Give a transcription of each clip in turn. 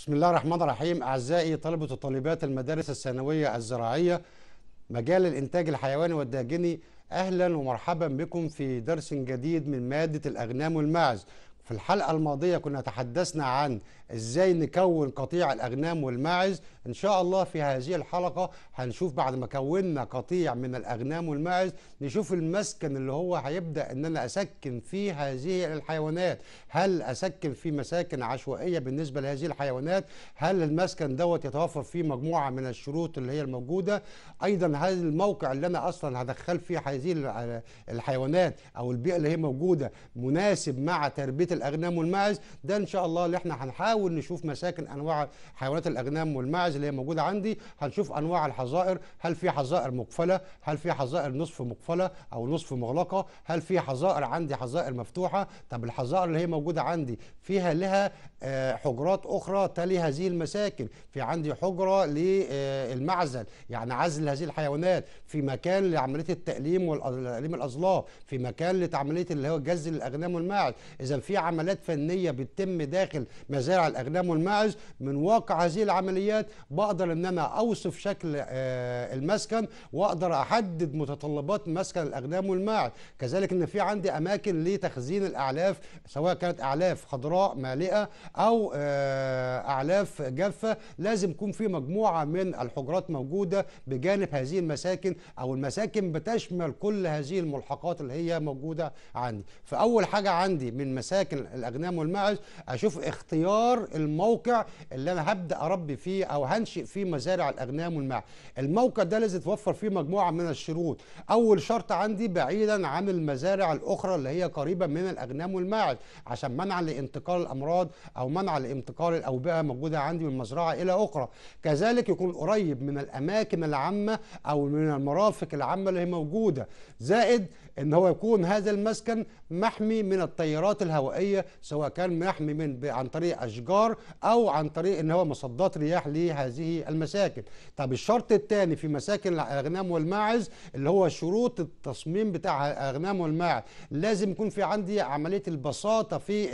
بسم الله الرحمن الرحيم أعزائي طلبة وطالبات المدارس الثانوية الزراعية مجال الإنتاج الحيواني والداجني أهلا ومرحبا بكم في درس جديد من مادة الأغنام والمعز في الحلقة الماضية كنا تحدثنا عن ازاي نكون قطيع الاغنام والماعز ان شاء الله في هذه الحلقة هنشوف بعد ما كوننا قطيع من الاغنام والماعز نشوف المسكن اللي هو هيبدأ ان انا اسكن فيه هذه الحيوانات هل اسكن في مساكن عشوائية بالنسبة لهذه الحيوانات هل المسكن دوت يتوفر فيه مجموعة من الشروط اللي هي الموجودة ايضا هل الموقع اللي انا اصلا هدخل فيه هذه الحيوانات او البيئة اللي هي موجودة مناسب مع تربية الاغنام والماعز ده ان شاء الله اللي احنا هنحاول نشوف مساكن انواع حيوانات الاغنام والماعز اللي هي موجوده عندي هنشوف انواع الحظائر هل في حظائر مقفله هل في حظائر نصف مقفله او نصف مغلقه هل في حظائر عندي حظائر مفتوحه طب الحظائر اللي هي موجوده عندي فيها لها آه، حجرات أخرى تلي هذه المساكن في عندي حجرة للمعزل يعني عزل هذه الحيوانات في مكان لعملية التأليم والتأليم الأظلاف في مكان لعملية اللي هو جز الأغنام والماعز إذا في عمليات فنية بتتم داخل مزارع الأغنام والماعز من واقع هذه العمليات بقدر إن أنا أوصف شكل آه، المسكن وأقدر أحدد متطلبات مسكن الأغنام والماعز كذلك إن في عندي أماكن لتخزين الأعلاف سواء كانت أعلاف خضراء مالئة او آه، اعلاف جافه لازم يكون في مجموعه من الحجرات موجوده بجانب هذه المساكن او المساكن بتشمل كل هذه الملحقات اللي هي موجوده عندي فاول حاجه عندي من مساكن الاغنام والمعز اشوف اختيار الموقع اللي انا هبدا اربي فيه او هنشئ فيه مزارع الاغنام والمعز الموقع ده لازم توفر فيه مجموعه من الشروط اول شرط عندي بعيدا عن المزارع الاخرى اللي هي قريبه من الاغنام والماعز عشان منع لانتقال الامراض أو منع الانتقال الأوبئة موجودة عندي من مزرعة إلى أخرى كذلك يكون قريب من الأماكن العامة أو من المرافق العامة اللي هي موجودة زائد ان هو يكون هذا المسكن محمي من التيارات الهوائيه سواء كان محمي من عن طريق اشجار او عن طريق ان هو مصدات رياح لهذه المساكن طب الشرط الثاني في مساكن الاغنام والماعز اللي هو شروط التصميم بتاع الاغنام والماعز لازم يكون في عندي عمليه البساطه في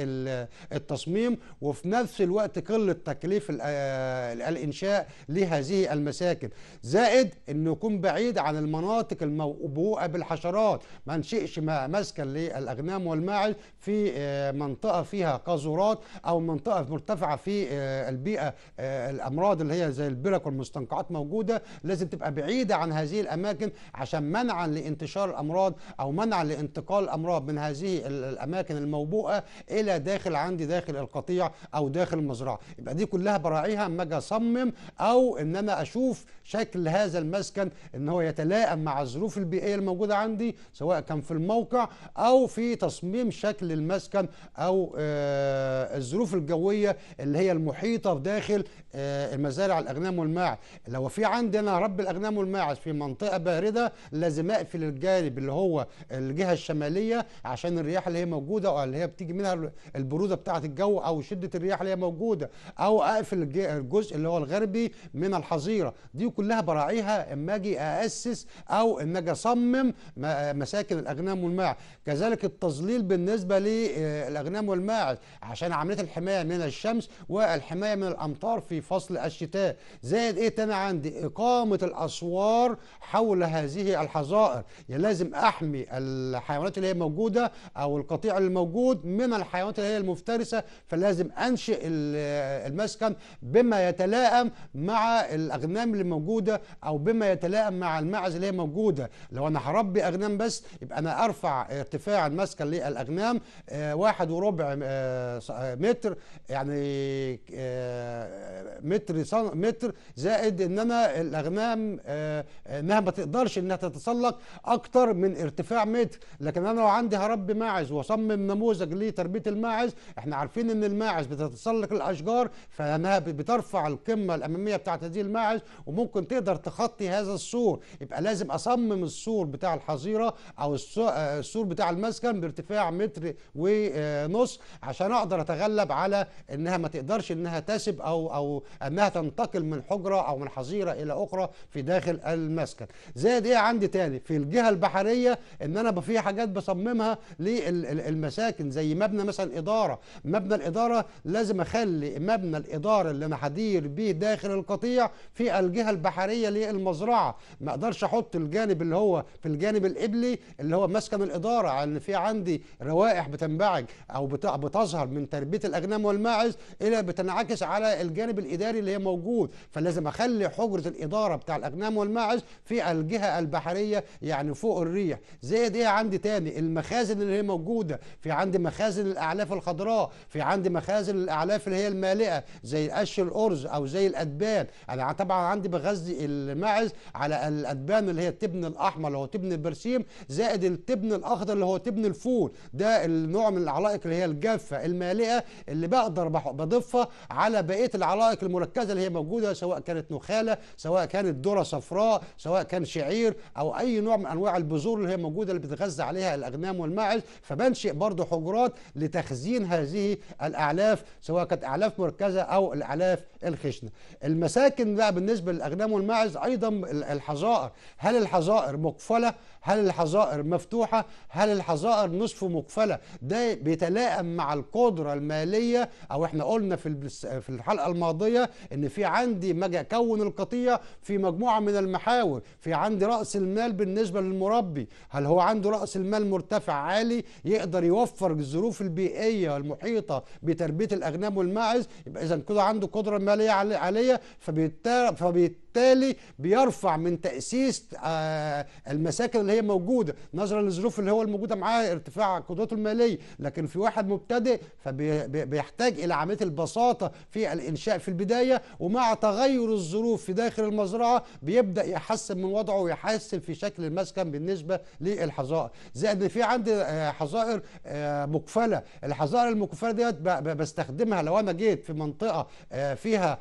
التصميم وفي نفس الوقت قله تكليف آه، الانشاء لهذه المساكن زائد انه يكون بعيد عن المناطق الموبوءه بالحشرات ما نشئش مسكن للأغنام والماعز في آه، منطقة فيها قاذورات أو منطقة مرتفعة في آه، البيئة آه، الأمراض اللي هي زي البرك والمستنقعات موجودة لازم تبقى بعيدة عن هذه الأماكن عشان منعا لانتشار الأمراض أو منعا لانتقال الأمراض من هذه الأماكن الموبوءة إلى داخل عندي داخل القطيع أو داخل المزرعة يبقى دي كلها براعيها أما أجي أصمم أو إن أنا أشوف شكل هذا المسكن ان هو يتلائم مع الظروف البيئيه الموجوده عندي سواء كان في الموقع او في تصميم شكل المسكن او آه، الظروف الجويه اللي هي المحيطه داخل آه، المزارع الاغنام والماعز لو في عندنا رب الاغنام والماعز في منطقه بارده لازم اقفل الجانب اللي هو الجهه الشماليه عشان الرياح اللي هي موجوده او اللي هي بتيجي منها البروده بتاعه الجو او شده الرياح اللي هي موجوده او اقفل الجزء اللي هو الغربي من الحظيره دي كلها براعيها اما اجي اسس او ان اجي اصمم مساكن الاغنام والماع كذلك التظليل بالنسبه للاغنام آه، والماعز عشان عمليه الحمايه من الشمس والحمايه من الامطار في فصل الشتاء زائد ايه تاني عندي اقامه الاسوار حول هذه الحظائر يعني لازم احمي الحيوانات اللي هي موجوده او القطيع اللي موجود من الحيوانات اللي هي المفترسه فلازم انشئ المسكن بما يتلائم مع الاغنام اللي موجوده موجوده او بما يتلائم مع المعز اللي هي موجوده لو انا هربي اغنام بس يبقى انا ارفع ارتفاع المسكن للاغنام آه، واحد وربع آه، آه، متر يعني متر متر زائد ان انا الاغنام انها ما تقدرش انها تتسلق اكتر من ارتفاع متر لكن انا لو عندي هربي معز واصمم نموذج لتربيه الماعز احنا عارفين ان الماعز بتتسلق الاشجار فانها بترفع القمه الاماميه بتاعت هذه الماعز وممكن ممكن تقدر تخطي هذا السور يبقى لازم اصمم السور بتاع الحظيره او آه، السور بتاع المسكن بارتفاع متر ونص عشان اقدر اتغلب على انها ما تقدرش انها تسب او او انها تنتقل من حجره او من حظيره الى اخرى في داخل المسكن زائد ايه عندي تاني في الجهه البحريه ان انا في حاجات بصممها للمساكن زي مبنى مثلا اداره مبنى الاداره لازم اخلي مبنى الاداره اللي انا هدير بيه داخل القطيع في الجهه البحرية البحريه للمزرعه ما اقدرش احط الجانب اللي هو في الجانب القبلي اللي هو مسكن الاداره ان يعني في عندي روائح بتنبعج او بتظهر من تربيه الاغنام والماعز الى بتنعكس على الجانب الاداري اللي هي موجود فلازم اخلي حجره الاداره بتاع الاغنام والماعز في الجهه البحريه يعني فوق الريح زي إيه دي عندي تاني المخازن اللي هي موجوده في عندي مخازن الاعلاف الخضراء في عندي مخازن الاعلاف اللي هي المالئه زي قش الارز او زي الادبان انا طبعا عندي مخازن قصدي الماعز على الادبان اللي هي التبن الاحمر اللي هو تبن البرسيم زائد التبن الاخضر اللي هو تبن الفول ده النوع من العلائق اللي هي الجافه المالئه اللي بقدر بضيفها على بقيه العلائق المركزه اللي هي موجوده سواء كانت نخاله سواء كانت ذره صفراء سواء كان شعير او اي نوع من انواع البذور اللي هي موجوده اللي بتتغذى عليها الاغنام والماعز فبنشئ برضه حجرات لتخزين هذه الاعلاف سواء كانت اعلاف مركزه او الاعلاف الخشنه المساكن بقى بالنسبه للاغنام استخدامه الماعز ايضا الحظائر هل الحظائر مقفله هل الحظائر مفتوحة هل الحظائر نصف مقفلة ده بيتلائم مع القدرة المالية أو احنا قلنا في في الحلقة الماضية إن في عندي ما أكون القطيع في مجموعة من المحاور في عندي رأس المال بالنسبة للمربي هل هو عنده رأس المال مرتفع عالي يقدر يوفر الظروف البيئية المحيطة بتربية الأغنام والماعز يبقى إذا كده عنده قدرة مالية عالية فبالتالي بيرفع من تأسيس آه، المساكن اللي هي هي موجوده نظرا للظروف اللي هو الموجوده معاه ارتفاع قدراته الماليه لكن في واحد مبتدئ فبيحتاج الى عمليه البساطه في الانشاء في البدايه ومع تغير الظروف في داخل المزرعه بيبدا يحسن من وضعه ويحسن في شكل المسكن بالنسبه للحظائر زائد في عندي آه، حظائر آه، مقفله الحظائر المقفله ديت بستخدمها لو انا جيت في منطقه آه، فيها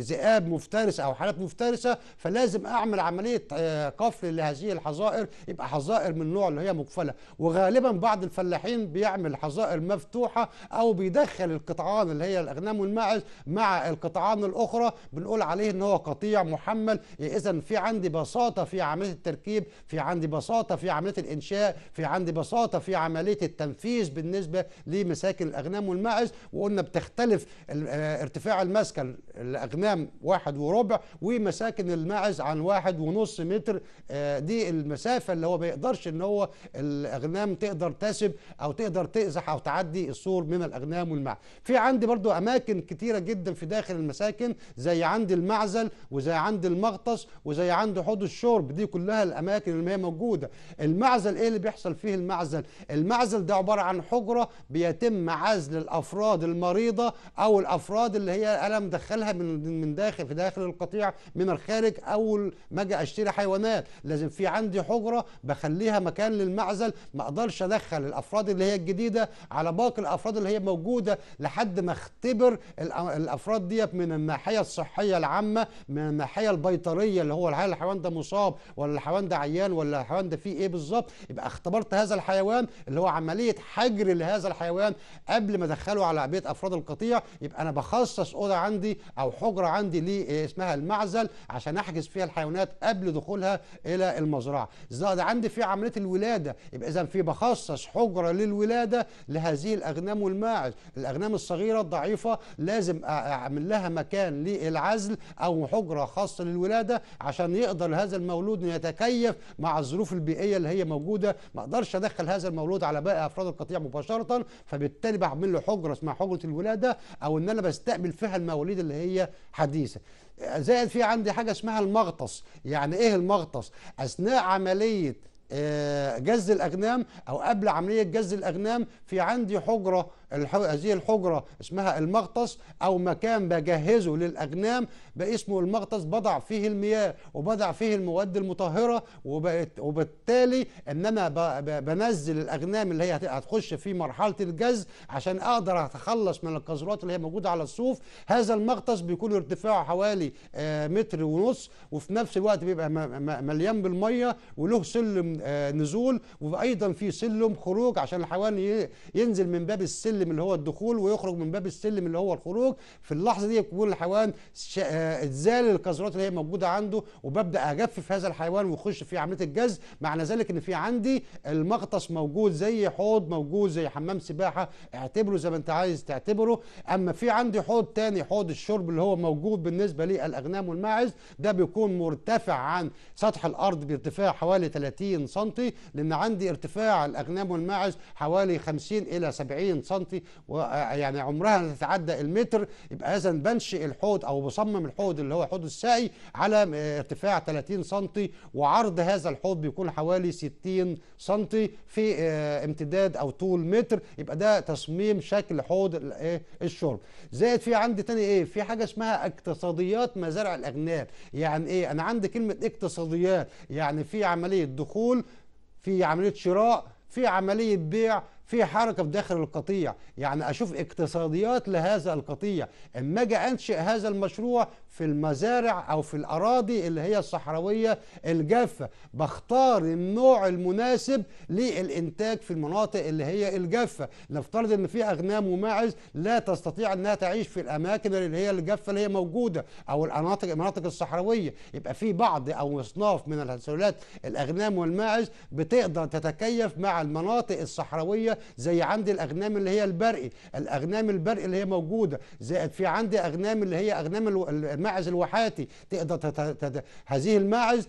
ذئاب مفترس او حالات مفترسه فلازم اعمل عمليه قفل لهذه حظائر يبقى حظائر من نوع اللي هي مقفله وغالبا بعض الفلاحين بيعمل حظائر مفتوحه او بيدخل القطعان اللي هي الاغنام والماعز مع القطعان الاخرى بنقول عليه ان هو قطيع محمل اذا في عندي بساطه في عمليه التركيب في عندي بساطه في عمليه الانشاء في عندي بساطه في عمليه التنفيذ بالنسبه لمساكن الاغنام والماعز وقلنا بتختلف آه، ارتفاع المسكن الاغنام واحد وربع ومساكن الماعز عن واحد ونص متر آه، دي المسافه اللي هو ما يقدرش ان هو الاغنام تقدر تسب او تقدر تقزح او تعدي السور من الاغنام والمع في عندي برضو اماكن كتيره جدا في داخل المساكن زي عند المعزل وزي عند المغطس وزي عند حوض الشرب دي كلها الاماكن اللي هي موجوده المعزل ايه اللي بيحصل فيه المعزل المعزل ده عباره عن حجره بيتم عزل الافراد المريضه او الافراد اللي هي انا مدخلها من من داخل في داخل القطيع من الخارج اول ما اجي اشتري حيوانات لازم في عندي حجره بخليها مكان للمعزل ما اقدرش ادخل الافراد اللي هي الجديده على باقي الافراد اللي هي موجوده لحد ما اختبر الافراد ديت من الناحيه الصحيه العامه من الناحيه البيطريه اللي هو هل الحيوان ده مصاب ولا الحيوان ده عيان ولا الحيوان ده فيه ايه بالظبط يبقى اختبرت هذا الحيوان اللي هو عمليه حجر لهذا الحيوان قبل ما ادخله على بيت افراد القطيع يبقى انا بخصص اوضه عندي او حجره عندي ليه إيه اسمها المعزل عشان احجز فيها الحيوانات قبل دخولها الى المزرعه المزرعه ده عندي في عمليه الولاده يبقى اذا في بخصص حجره للولاده لهذه الاغنام والماعز الاغنام الصغيره الضعيفه لازم اعمل لها مكان للعزل او حجره خاصه للولاده عشان يقدر هذا المولود يتكيف مع الظروف البيئيه اللي هي موجوده ما اقدرش ادخل هذا المولود على باقي افراد القطيع مباشره فبالتالي بعمل له حجره اسمها حجره الولاده او ان انا بستقبل فيها المواليد اللي هي حديثه زائد في عندي حاجه اسمها المغطس يعني ايه المغطس اثناء عمليه آه، جز الاغنام او قبل عمليه جز الاغنام في عندي حجره هذه الحجرة اسمها المغطس أو مكان بجهزه للأجنام باسمه المغطس بضع فيه المياه وبضع فيه المواد المطهرة وبالتالي إن أنا بنزل الأجنام اللي هي هتخش في مرحلة الجز عشان أقدر أتخلص من القذرات اللي هي موجودة على الصوف هذا المغطس بيكون ارتفاعه حوالي آه، متر ونص وفي نفس الوقت بيبقى مليان بالمية وله سلم آه، نزول وأيضا في سلم خروج عشان الحيوان ينزل من باب السلم السلم اللي هو الدخول ويخرج من باب السلم اللي هو الخروج في اللحظه دي بيكون الحيوان آه، اتزال الكسرات اللي هي موجوده عنده وببدا اجفف هذا الحيوان ويخش في عمليه الجذب معنى ذلك ان في عندي المغطس موجود زي حوض موجود زي حمام سباحه اعتبره زي ما انت عايز تعتبره اما في عندي حوض تاني حوض الشرب اللي هو موجود بالنسبه للاغنام والماعز ده بيكون مرتفع عن سطح الارض بارتفاع حوالي 30 سم لان عندي ارتفاع الاغنام والماعز حوالي 50 الى 70 سم سم ويعني عمرها لا تتعدى المتر يبقى اذا بنشئ الحوض او بصمم الحوض اللي هو حوض السائي على ارتفاع 30 سم وعرض هذا الحوض بيكون حوالي 60 سم في آه، امتداد او طول متر يبقى ده تصميم شكل حوض آه، الشرب زائد في عندي تاني ايه في حاجه اسمها اقتصاديات مزارع الاغنام يعني ايه انا عندي كلمه اقتصاديات يعني في عمليه دخول في عمليه شراء في عمليه بيع في حركة في داخل القطيع يعني أشوف اقتصاديات لهذا القطيع أما أجي أنشئ هذا المشروع في المزارع أو في الأراضي اللي هي الصحراوية الجافة بختار النوع المناسب للإنتاج في المناطق اللي هي الجافة نفترض أن في أغنام وماعز لا تستطيع أنها تعيش في الأماكن اللي هي الجافة اللي هي موجودة أو المناطق المناطق الصحراوية يبقى في بعض أو أصناف من السلالات الأغنام والماعز بتقدر تتكيف مع المناطق الصحراوية زي عندي الاغنام اللي هي البرقي الاغنام البرقي اللي هي موجوده زائد في عندي اغنام اللي هي اغنام الماعز الواحاتي تقدر هذه الماعز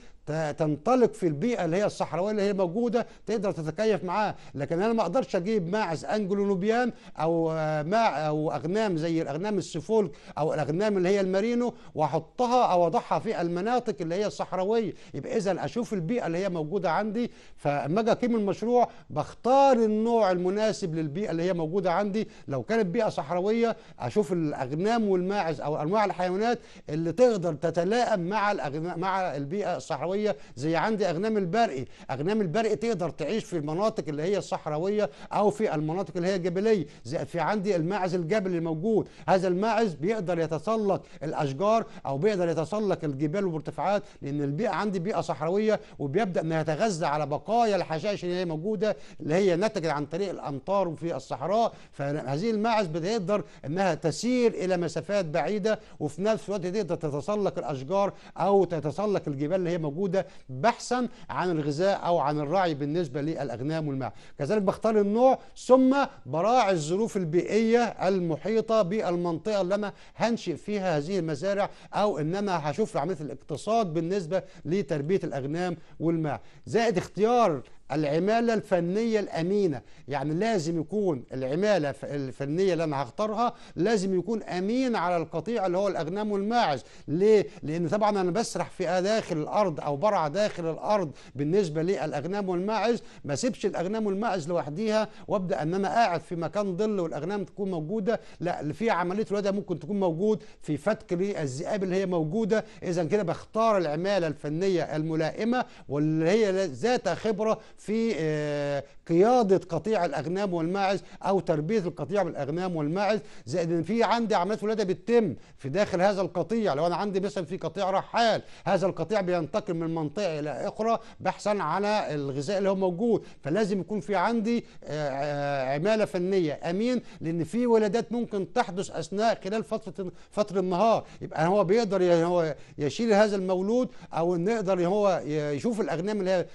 تنطلق في البيئه اللي هي الصحراويه اللي هي موجوده تقدر تتكيف معاها لكن انا ما اقدرش اجيب ماعز انجلو نوبيان او آه، ماع او اغنام زي الاغنام السفولك او الاغنام اللي هي المارينو واحطها او اضعها في المناطق اللي هي الصحراويه يبقى اذا اشوف البيئه اللي هي موجوده عندي فاما اجي اقيم المشروع بختار النوع المناسب للبيئه اللي هي موجوده عندي لو كانت بيئه صحراويه اشوف الاغنام والماعز او انواع الحيوانات اللي تقدر تتلائم مع مع البيئه الصحراويه الصحراويه زي عندي اغنام البرقي اغنام البرقي تقدر تعيش في المناطق اللي هي الصحراويه او في المناطق اللي هي الجبليه زي في عندي الماعز الجبلي الموجود هذا الماعز بيقدر يتسلق الاشجار او بيقدر يتسلق الجبال والمرتفعات لان البيئه عندي بيئه صحراويه وبيبدا انه يتغذى على بقايا الحشائش اللي هي موجوده اللي هي نتجت عن طريق الامطار في الصحراء فهذه الماعز بتقدر انها تسير الى مسافات بعيده وفي نفس الوقت تقدر تتسلق الاشجار او تتسلق الجبال اللي هي موجوده موجوده بحثا عن الغذاء او عن الرعي بالنسبه للاغنام والماء كذلك بختار النوع ثم براعي الظروف البيئيه المحيطه بالمنطقه اللي انا هنشئ فيها هذه المزارع او ان انا هشوف عمليه الاقتصاد بالنسبه لتربيه الاغنام والماء زائد اختيار العمالة الفنية الأمينة يعني لازم يكون العمالة الفنية اللي أنا هختارها لازم يكون أمين على القطيع اللي هو الأغنام والماعز ليه؟ لأن طبعا أنا بسرح في داخل الأرض أو برع داخل الأرض بالنسبة للأغنام والماعز ما سيبش الأغنام والماعز لوحديها وأبدأ أن أنا قاعد في مكان ظل والأغنام تكون موجودة لا في عملية الوداع ممكن تكون موجود في فتك للذئاب اللي هي موجودة إذا كده بختار العمالة الفنية الملائمة واللي هي ذات خبرة في آه، قياده قطيع الاغنام والماعز او تربيه القطيع بالاغنام والماعز زائد ان في عندي عمليات ولاده بتتم في داخل هذا القطيع لو انا عندي مثلا في قطيع رحال هذا القطيع بينتقل من منطقه الى اخرى بحثا على الغذاء اللي هو موجود فلازم يكون في عندي آه، آه، عماله فنيه امين لان في ولادات ممكن تحدث اثناء خلال فتره فتره النهار يبقى هو بيقدر يعني هو يشيل هذا المولود او نقدر هو يشوف الاغنام اللي هي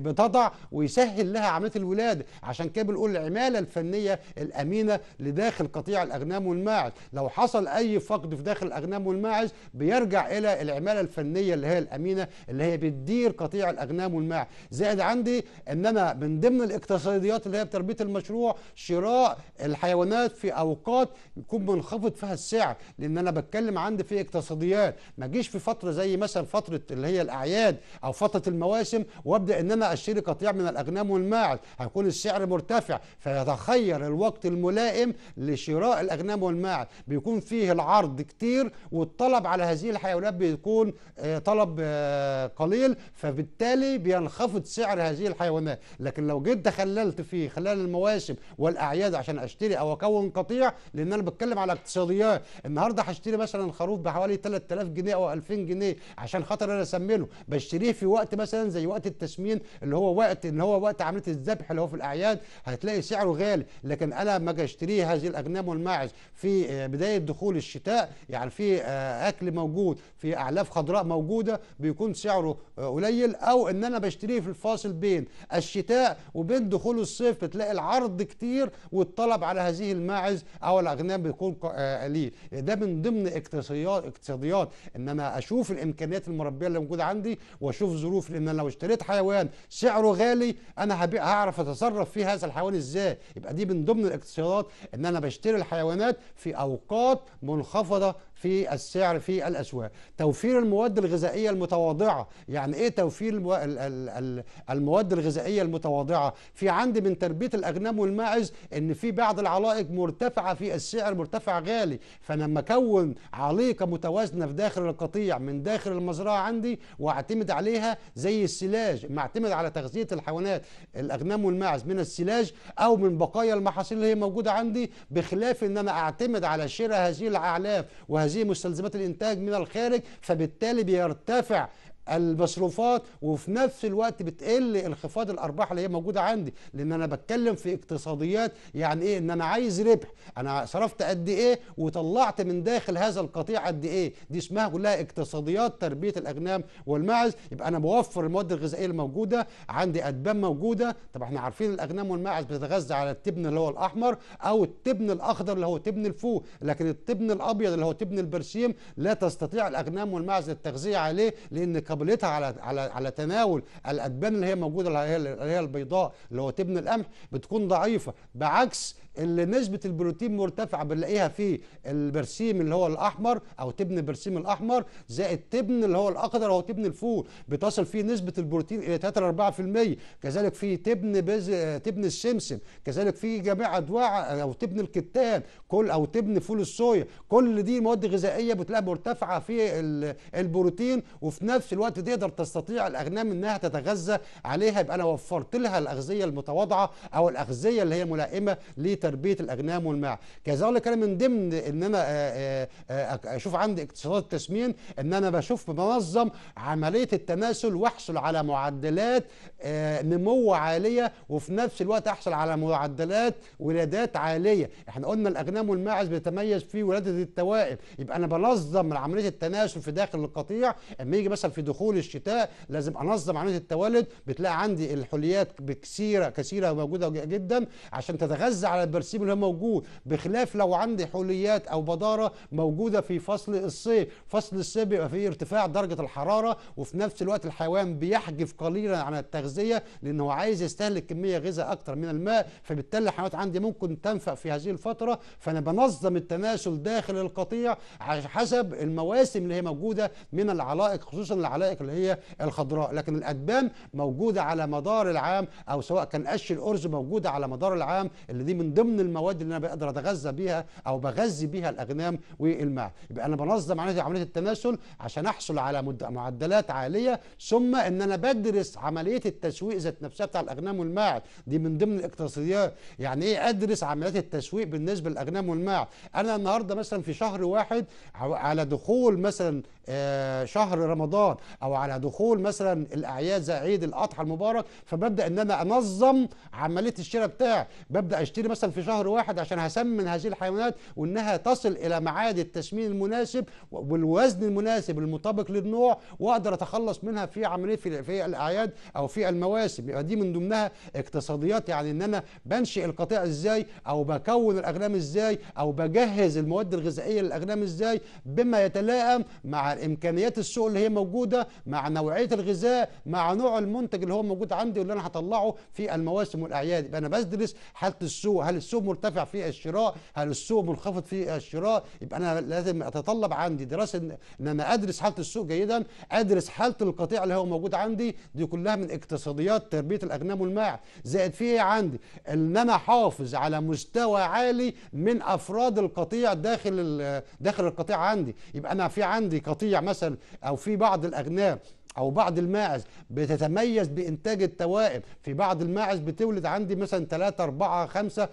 بتضع ويسهل لها عمليه الولاده عشان كده بنقول العماله الفنيه الامينه لداخل قطيع الاغنام والماعز لو حصل اي فقد في داخل الاغنام والماعز بيرجع الى العماله الفنيه اللي هي الامينه اللي هي بتدير قطيع الاغنام والماعز زائد عندي ان انا من ضمن الاقتصاديات اللي هي بتربيه المشروع شراء الحيوانات في اوقات يكون منخفض فيها السعر لان انا بتكلم عندي في اقتصاديات ما اجيش في فتره زي مثلا فتره اللي هي الاعياد او فتره المواسم وابدا ان انا اشتري قطيع من الاغنام والماعز هيكون السعر مرتفع فيتخير الوقت الملائم لشراء الأغنام والماعز بيكون فيه العرض كتير والطلب على هذه الحيوانات بيكون آه، طلب آه، قليل فبالتالي بينخفض سعر هذه الحيوانات لكن لو جيت تخللت فيه خلال المواسم والأعياد عشان أشتري أو أكون قطيع لأن أنا بتكلم على اقتصاديات النهارده هشتري مثلا خروف بحوالي 3000 جنيه أو 2000 جنيه عشان خاطر أنا أسمنه بشتريه في وقت مثلا زي وقت التسمين اللي هو وقت ان هو وقت عمليه الذبح حلوه في الاعياد هتلاقي سعره غالي لكن انا ما اجي اشتري هذه الاغنام والماعز في آه، بدايه دخول الشتاء يعني في آه، اكل موجود في اعلاف خضراء موجوده بيكون سعره آه، قليل او ان انا بشتريه في الفاصل بين الشتاء وبين دخول الصيف بتلاقي العرض كتير والطلب على هذه الماعز او الاغنام بيكون قليل ده من ضمن اقتصاديات اقتصاديات ان انا اشوف الامكانيات المربيه اللي موجوده عندي واشوف ظروف لان انا لو اشتريت حيوان سعره غالي انا هعرف اعرف اتصرف في هذا الحيوان ازاي يبقى دي من ضمن الاقتصادات ان انا بشتري الحيوانات في اوقات منخفضه في السعر في الأسواق توفير المواد الغذائية المتواضعة يعني إيه توفير المواد الغذائية المتواضعة في عندي من تربية الأغنام والماعز إن في بعض العلائق مرتفعة في السعر مرتفع غالي فأنا لما أكون عليقة متوازنة في داخل القطيع من داخل المزرعة عندي وأعتمد عليها زي السلاج اعتمد على تغذية الحيوانات الأغنام والماعز من السلاج أو من بقايا المحاصيل اللي هي موجودة عندي بخلاف إن أنا أعتمد على شراء هذه الأعلاف وهذه هذه مستلزمات الإنتاج من الخارج فبالتالي بيرتفع المصروفات وفي نفس الوقت بتقل انخفاض الارباح اللي هي موجوده عندي لان انا بتكلم في اقتصاديات يعني ايه ان انا عايز ربح انا صرفت قد ايه وطلعت من داخل هذا القطيع قد ايه دي اسمها كلها اقتصاديات تربيه الاغنام والماعز يبقى انا بوفر المواد الغذائيه الموجوده عندي ادبان موجوده طب احنا عارفين الاغنام والماعز بتتغذى على التبن اللي هو الاحمر او التبن الاخضر اللي هو تبن الفوق لكن التبن الابيض اللي هو تبن البرسيم لا تستطيع الاغنام والماعز التغذيه عليه لان قابليتها على على على تناول الادبان اللي هي موجوده اللي هي البيضاء اللي هو تبن القمح بتكون ضعيفه بعكس اللي نسبه البروتين مرتفعه بنلاقيها في البرسيم اللي هو الاحمر او تبن البرسيم الاحمر زائد تبن اللي هو الاخضر او تبن الفول بتصل فيه نسبه البروتين الى 3 4% كذلك في تبن بز... تبن السمسم كذلك في جميع أدواع او تبن الكتان كل او تبن فول الصويا كل دي مواد غذائيه بتلاقيها مرتفعه في البروتين وفي نفس الوقت تقدر تستطيع الاغنام انها تتغذى عليها يبقى انا وفرت لها الاغذيه المتواضعه او الاغذيه اللي هي ملائمه لت تربيه الاغنام والماع كذلك انا من ضمن ان انا آه، آه، اشوف عندي اقتصاد التسمين ان انا بشوف بمنظم عمليه التناسل واحصل على معدلات آه، نمو عاليه وفي نفس الوقت احصل على معدلات ولادات عاليه احنا قلنا الاغنام والماعز بيتميز في ولاده التوائم يبقى انا بنظم عمليه التناسل في داخل القطيع اما يجي مثلا في دخول الشتاء لازم انظم عمليه التوالد بتلاقي عندي الحليات بكثيره كثيره موجوده جدا عشان تتغذى على البرسيم اللي موجود بخلاف لو عندي حليات او بداره موجوده في فصل الصيف فصل الصيف بيبقى فيه ارتفاع درجه الحراره وفي نفس الوقت الحيوان بيحجف قليلا عن التغذيه لان هو عايز يستهلك كميه غذاء اكتر من الماء فبالتالي الحيوانات عندي ممكن تنفق في هذه الفتره فانا بنظم التناسل داخل القطيع حسب المواسم اللي هي موجوده من العلائق خصوصا العلائق اللي هي الخضراء لكن الادبان موجوده على مدار العام او سواء كان قش الارز موجوده على مدار العام اللي دي من ضمن ضمن المواد اللي انا بقدر اتغذى بيها او بغذي بيها الاغنام والماعز يبقى انا بنظم عمليه عمليه التناسل عشان احصل على معدلات عاليه ثم ان انا بدرس عمليه التسويق ذات نفسها بتاع الاغنام والماعز دي من ضمن الاقتصاديات يعني ايه ادرس عمليات التسويق بالنسبه للاغنام والماعز انا النهارده مثلا في شهر واحد على دخول مثلا آه، شهر رمضان او على دخول مثلا الاعياد زي عيد الاضحى المبارك فببدا ان انا انظم عمليه الشراء بتاعي ببدا اشتري مثلا في شهر واحد عشان هسمن هذه الحيوانات وانها تصل الى معاد التسمين المناسب والوزن المناسب المطابق للنوع واقدر اتخلص منها في عمليه في, في الاعياد او في المواسم يبقى دي من ضمنها اقتصاديات يعني ان انا بنشئ القطيع ازاي او بكون الاغنام ازاي او بجهز المواد الغذائيه للاغنام ازاي بما يتلائم مع امكانيات السوق اللي هي موجوده مع نوعيه الغذاء مع نوع المنتج اللي هو موجود عندي واللي انا هطلعه في المواسم والاعياد يبقى انا بدرس حاله السوق هل السوق مرتفع في الشراء هل السوق منخفض في الشراء يبقى انا لازم اتطلب عندي دراسه ان انا ادرس حاله السوق جيدا ادرس حاله القطيع اللي هو موجود عندي دي كلها من اقتصاديات تربيه الاغنام والماع زائد ايه عندي ان انا حافظ على مستوى عالي من افراد القطيع داخل داخل القطيع عندي يبقى انا في عندي قطيع القطيع مثلا او في بعض الاغنام او بعض الماعز بتتميز بانتاج التوائم في بعض الماعز بتولد عندي مثلا 3 4 5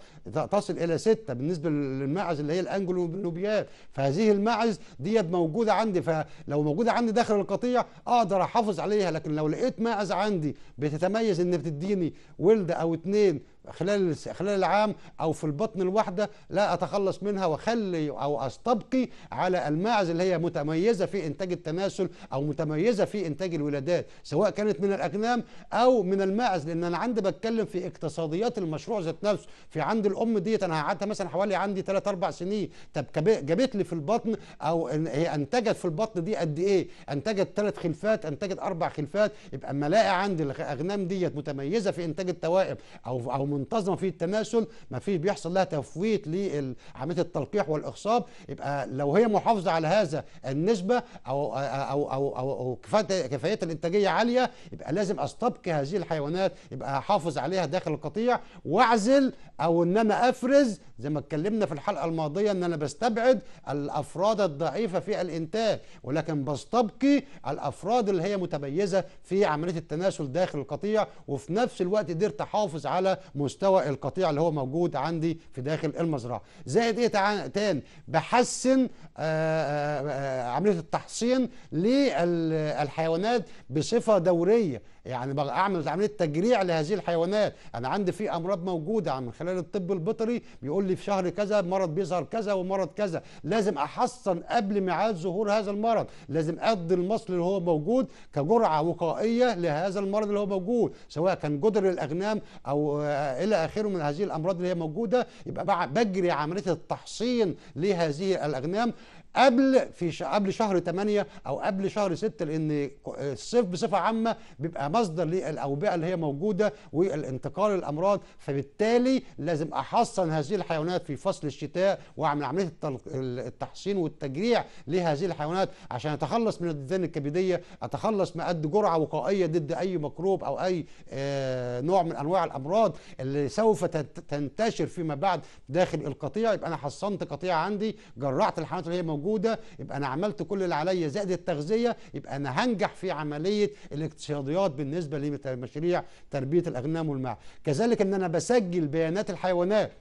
تصل الى 6 بالنسبه للماعز اللي هي الانجلو نوبيان فهذه الماعز ديت موجوده عندي فلو موجوده عندي داخل القطيع اقدر احافظ عليها لكن لو لقيت ماعز عندي بتتميز ان بتديني ولد او اتنين خلال خلال العام او في البطن الواحده لا اتخلص منها واخلي او استبقي على الماعز اللي هي متميزه في انتاج التناسل او متميزه في انتاج الولادات سواء كانت من الاجنام او من الماعز لان انا عندي بتكلم في اقتصاديات المشروع ذات نفسه في عند الام ديت انا قعدتها مثلا حوالي عندي 3 4 سنين طب جابت لي في البطن او هي انتجت في البطن دي قد ايه انتجت ثلاث خلفات انتجت اربع خلفات يبقى اما الاقي عندي الاغنام ديت متميزه في انتاج التوائم او او منتظمه في التماثل ما فيش بيحصل لها تفويت لعمليه التلقيح والاخصاب يبقى لو هي محافظه على هذا النسبه او او او او, أو كفايه كفايه الانتاجيه عاليه يبقى لازم استبقي هذه الحيوانات يبقى احافظ عليها داخل القطيع واعزل او ان انا افرز زي ما اتكلمنا في الحلقه الماضيه ان انا بستبعد الافراد الضعيفه في الانتاج ولكن بستبقي الافراد اللي هي متميزه في عمليه التناسل داخل القطيع وفي نفس الوقت قدرت احافظ على مستوى القطيع اللي هو موجود عندي في داخل المزرعه زائد ايه تاني بحسن آه، آه، آه، عمليه التحصين للحيوانات بصفه دوريه يعني اعمل عمليه تجريع لهذه الحيوانات انا عندي في امراض موجوده من خلال الطب البيطري بيقول لي في شهر كذا مرض بيظهر كذا ومرض كذا لازم احصن قبل ميعاد ظهور هذا المرض لازم ادي المصل اللي هو موجود كجرعه وقائيه لهذا المرض اللي هو موجود سواء كان جدر الاغنام او الى اخره من هذه الامراض اللي هي موجوده يبقى بجري عمليه التحصين لهذه الاغنام قبل في قبل شهر 8 او قبل شهر 6 لان الصيف بصفه عامه بيبقى مصدر للاوبئه اللي هي موجوده والانتقال الامراض فبالتالي لازم احصن هذه الحيوانات في فصل الشتاء واعمل عمليه التحصين والتجريع لهذه الحيوانات عشان اتخلص من الديدان الكبديه اتخلص ما قد جرعه وقائيه ضد اي مكروب او اي آه، نوع من انواع الامراض اللي سوف تنتشر فيما بعد داخل القطيع يبقى انا حصنت قطيع عندي جرعت الحيوانات اللي هي موجوده موجوده يبقى انا عملت كل اللي عليا زائد التغذيه يبقى انا هنجح في عمليه الاقتصاديات بالنسبه لمشاريع تربيه الاغنام والمع كذلك ان انا بسجل بيانات الحيوانات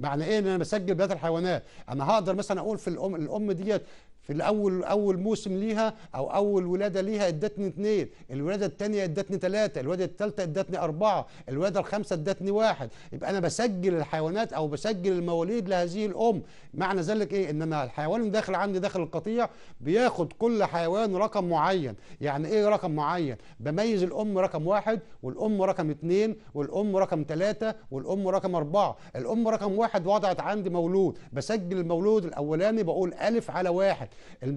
معنى ايه ان انا بسجل بيانات الحيوانات انا هقدر مثلا اقول في الام الام ديت في الاول اول موسم ليها او اول ولاده ليها ادتني اثنين الولاده الثانيه ادتني ثلاثه الولاده الثالثه ادتني اربعه الولاده الخامسه ادتني واحد يبقى انا بسجل الحيوانات او بسجل المواليد لهذه الام معنى ذلك ايه ان انا الحيوان اللي داخل عندي داخل القطيع بياخد كل حيوان رقم معين يعني ايه رقم معين بميز الام رقم واحد والام رقم اثنين والام رقم ثلاثه والام رقم اربعه الام رقم واحد وضعت عندي مولود بسجل المولود الاولاني بقول الف على واحد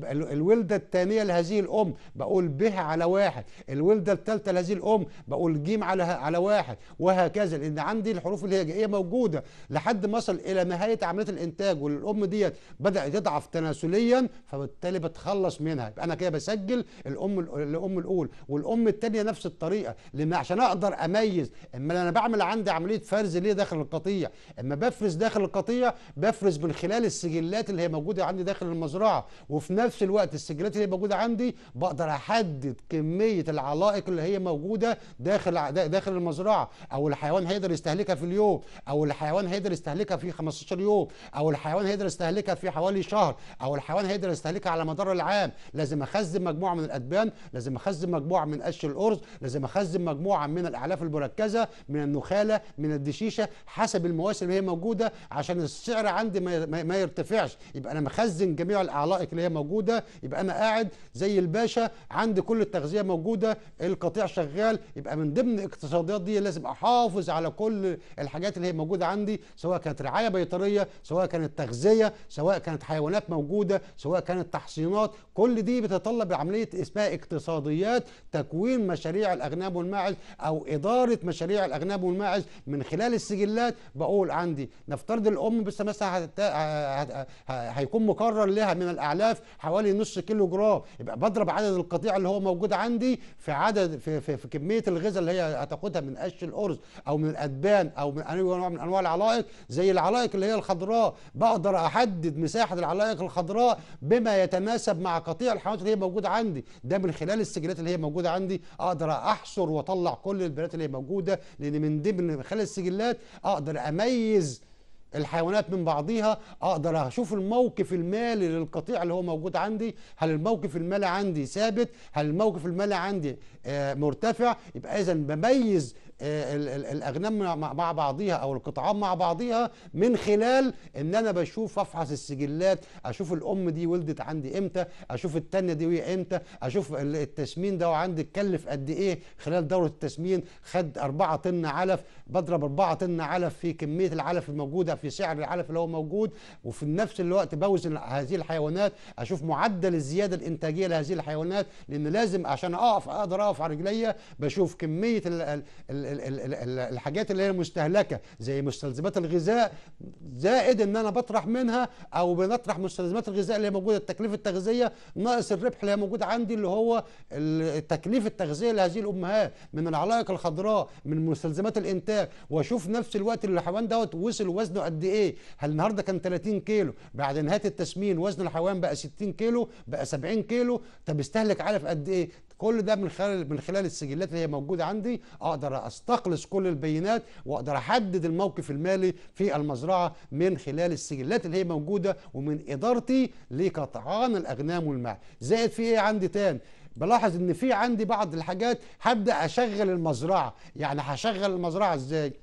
الولدة الثانية لهذه الأم بقول به على واحد الولدة الثالثة لهذه الأم بقول جيم على على واحد وهكذا لأن عندي الحروف الهجائية موجودة لحد ما أصل إلى نهاية عملية الإنتاج والأم ديت بدأت تضعف تناسليا فبالتالي بتخلص منها يبقى أنا كده بسجل الأم الأم الأولى والأم الثانية نفس الطريقة لأن عشان أقدر أميز أما أنا بعمل عندي عملية فرز ليه داخل القطيع أما بفرز داخل القطيع بفرز من خلال السجلات اللي هي موجودة عندي داخل المزرعة وفي نفس الوقت السجلات اللي موجوده عندي بقدر احدد كميه العلائق اللي هي موجوده داخل داخل المزرعه او الحيوان هيقدر يستهلكها في اليوم او الحيوان هيقدر يستهلكها في 15 يوم او الحيوان هيقدر يستهلكها في حوالي شهر او الحيوان هيقدر يستهلكها على مدار العام لازم اخزن مجموعه من الادبان لازم اخزن مجموعه من قش الارز لازم اخزن مجموعه من الاعلاف المركزه من النخاله من الدشيشه حسب المواسم اللي هي موجوده عشان السعر عندي ما يرتفعش يبقى انا مخزن جميع الاعلائق اللي هي موجوده يبقى انا قاعد زي الباشا عندي كل التغذيه موجوده القطيع شغال يبقى من ضمن الاقتصاديات دي لازم احافظ على كل الحاجات اللي هي موجوده عندي سواء كانت رعايه بيطريه سواء كانت تغذيه سواء كانت حيوانات موجوده سواء كانت تحصينات كل دي بتتطلب عمليه اسمها اقتصاديات تكوين مشاريع الاغنام والماعز او اداره مشاريع الاغنام والماعز من خلال السجلات بقول عندي نفترض الام بس مثلا هيكون مقرر لها من الاعلام الغلاف حوالي نص كيلو جرام يبقى بضرب عدد القطيع اللي هو موجود عندي في عدد في, في, في كميه الغذاء اللي هي هتاخدها من قش الارز او من الادبان او من اي نوع من انواع العلائق زي العلائق اللي هي الخضراء بقدر احدد مساحه العلائق الخضراء بما يتناسب مع قطيع الحيوانات اللي هي موجوده عندي ده من خلال السجلات اللي هي موجوده عندي اقدر احصر واطلع كل البيانات اللي هي موجوده لان من ضمن خلال السجلات اقدر اميز الحيوانات من بعضيها اقدر اشوف الموقف المالي للقطيع اللي هو موجود عندي هل الموقف المالي عندي ثابت هل الموقف المالي عندي آه، مرتفع يبقى اذا بميز آه، الاغنام مع بعضيها او القطعان مع بعضيها من خلال ان انا بشوف افحص السجلات اشوف الام دي ولدت عندي امتى اشوف التانية دي امتى اشوف التسمين ده وعندي اتكلف قد ايه خلال دوره التسمين خد 4 طن علف بضرب 4 طن علف في كميه العلف الموجوده في سعر العلف اللي هو موجود وفي نفس الوقت بوزن هذه الحيوانات اشوف معدل الزياده الانتاجيه لهذه الحيوانات لان لازم عشان اقف اقدر اقف على رجليا بشوف كميه الحاجات اللي هي مستهلكه زي مستلزمات الغذاء زائد ان انا بطرح منها او بنطرح مستلزمات الغذاء اللي هي موجوده التكلفه التغذيه ناقص الربح اللي هي موجود عندي اللي هو التكليف التغذيه لهذه الامهات من العلائق الخضراء من مستلزمات الانتاج واشوف نفس الوقت اللي الحيوان دوت وصل وزنه قد ايه هل النهارده كان 30 كيلو بعد نهايه التسمين وزن الحيوان بقى 60 كيلو بقى 70 كيلو طب استهلك علف قد ايه كل ده من خلال من خلال السجلات اللي هي موجوده عندي اقدر استخلص كل البيانات واقدر احدد الموقف المالي في المزرعه من خلال السجلات اللي هي موجوده ومن ادارتي لقطعان الاغنام والمال زائد في ايه عندي تاني بلاحظ ان في عندي بعض الحاجات هبدا اشغل المزرعه يعني هشغل المزرعه ازاي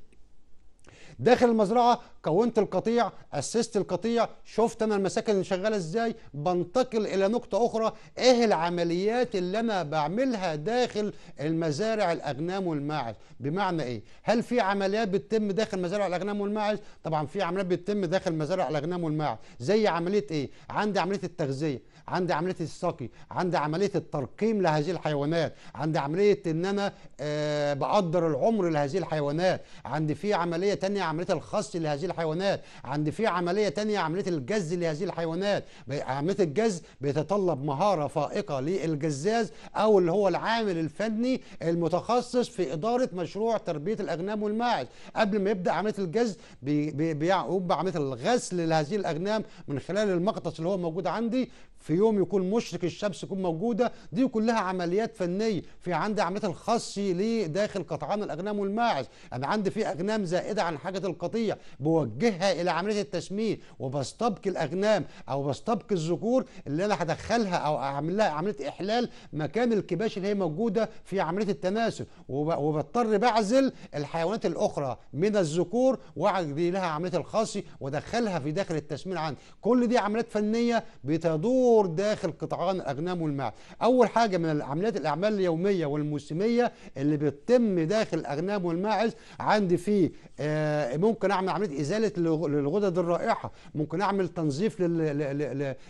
داخل المزرعه كونت القطيع اسست القطيع شفت انا المساكن اللي شغاله ازاي بنتقل الى نقطه اخرى ايه العمليات اللي انا بعملها داخل المزارع الاغنام والماعز بمعنى ايه هل في عمليات بتتم داخل مزارع الاغنام والماعز طبعا في عمليات بتتم داخل مزارع الاغنام والماعز زي عمليه ايه عندي عمليه التغذيه عندي عمليه السقي عندي عمليه الترقيم لهذه الحيوانات عندي عمليه ان انا آه بقدر العمر لهذه الحيوانات عندي في عمليه تانية عمليه الخص لهذه الحيوانات عندي في عمليه تانية عمليه الجز لهذه الحيوانات عمليه الجز بيتطلب مهاره فائقه للجزاز او اللي هو العامل الفني المتخصص في اداره مشروع تربيه الاغنام والماعز قبل ما يبدا عمليه الجز بيبقى بعمليه الغسل لهذه الاغنام من خلال المقطس اللي هو موجود عندي في يوم يكون مشرق الشمس يكون موجوده دي كلها عمليات فنيه في عندي عمليات الخصي لداخل قطعان الاغنام والماعز انا عندي في اغنام زائده عن حاجه القطيع بوجهها الى عمليه التسميد وبستبق الاغنام او بستبق الذكور اللي انا هدخلها او اعمل لها عمليه احلال مكان الكباش اللي هي موجوده في عمليه التناسل وبضطر بعزل الحيوانات الاخرى من الذكور واعدي لها عمليه الخصي وادخلها في داخل التسمين عندي كل دي عمليات فنيه بتدور الدور داخل قطعان الاغنام والمعز اول حاجه من عمليات الاعمال اليوميه والموسميه اللي بتتم داخل الاغنام والماعز عندي فيه آه، ممكن اعمل عمليه ازاله للغدد الرائحه ممكن اعمل تنظيف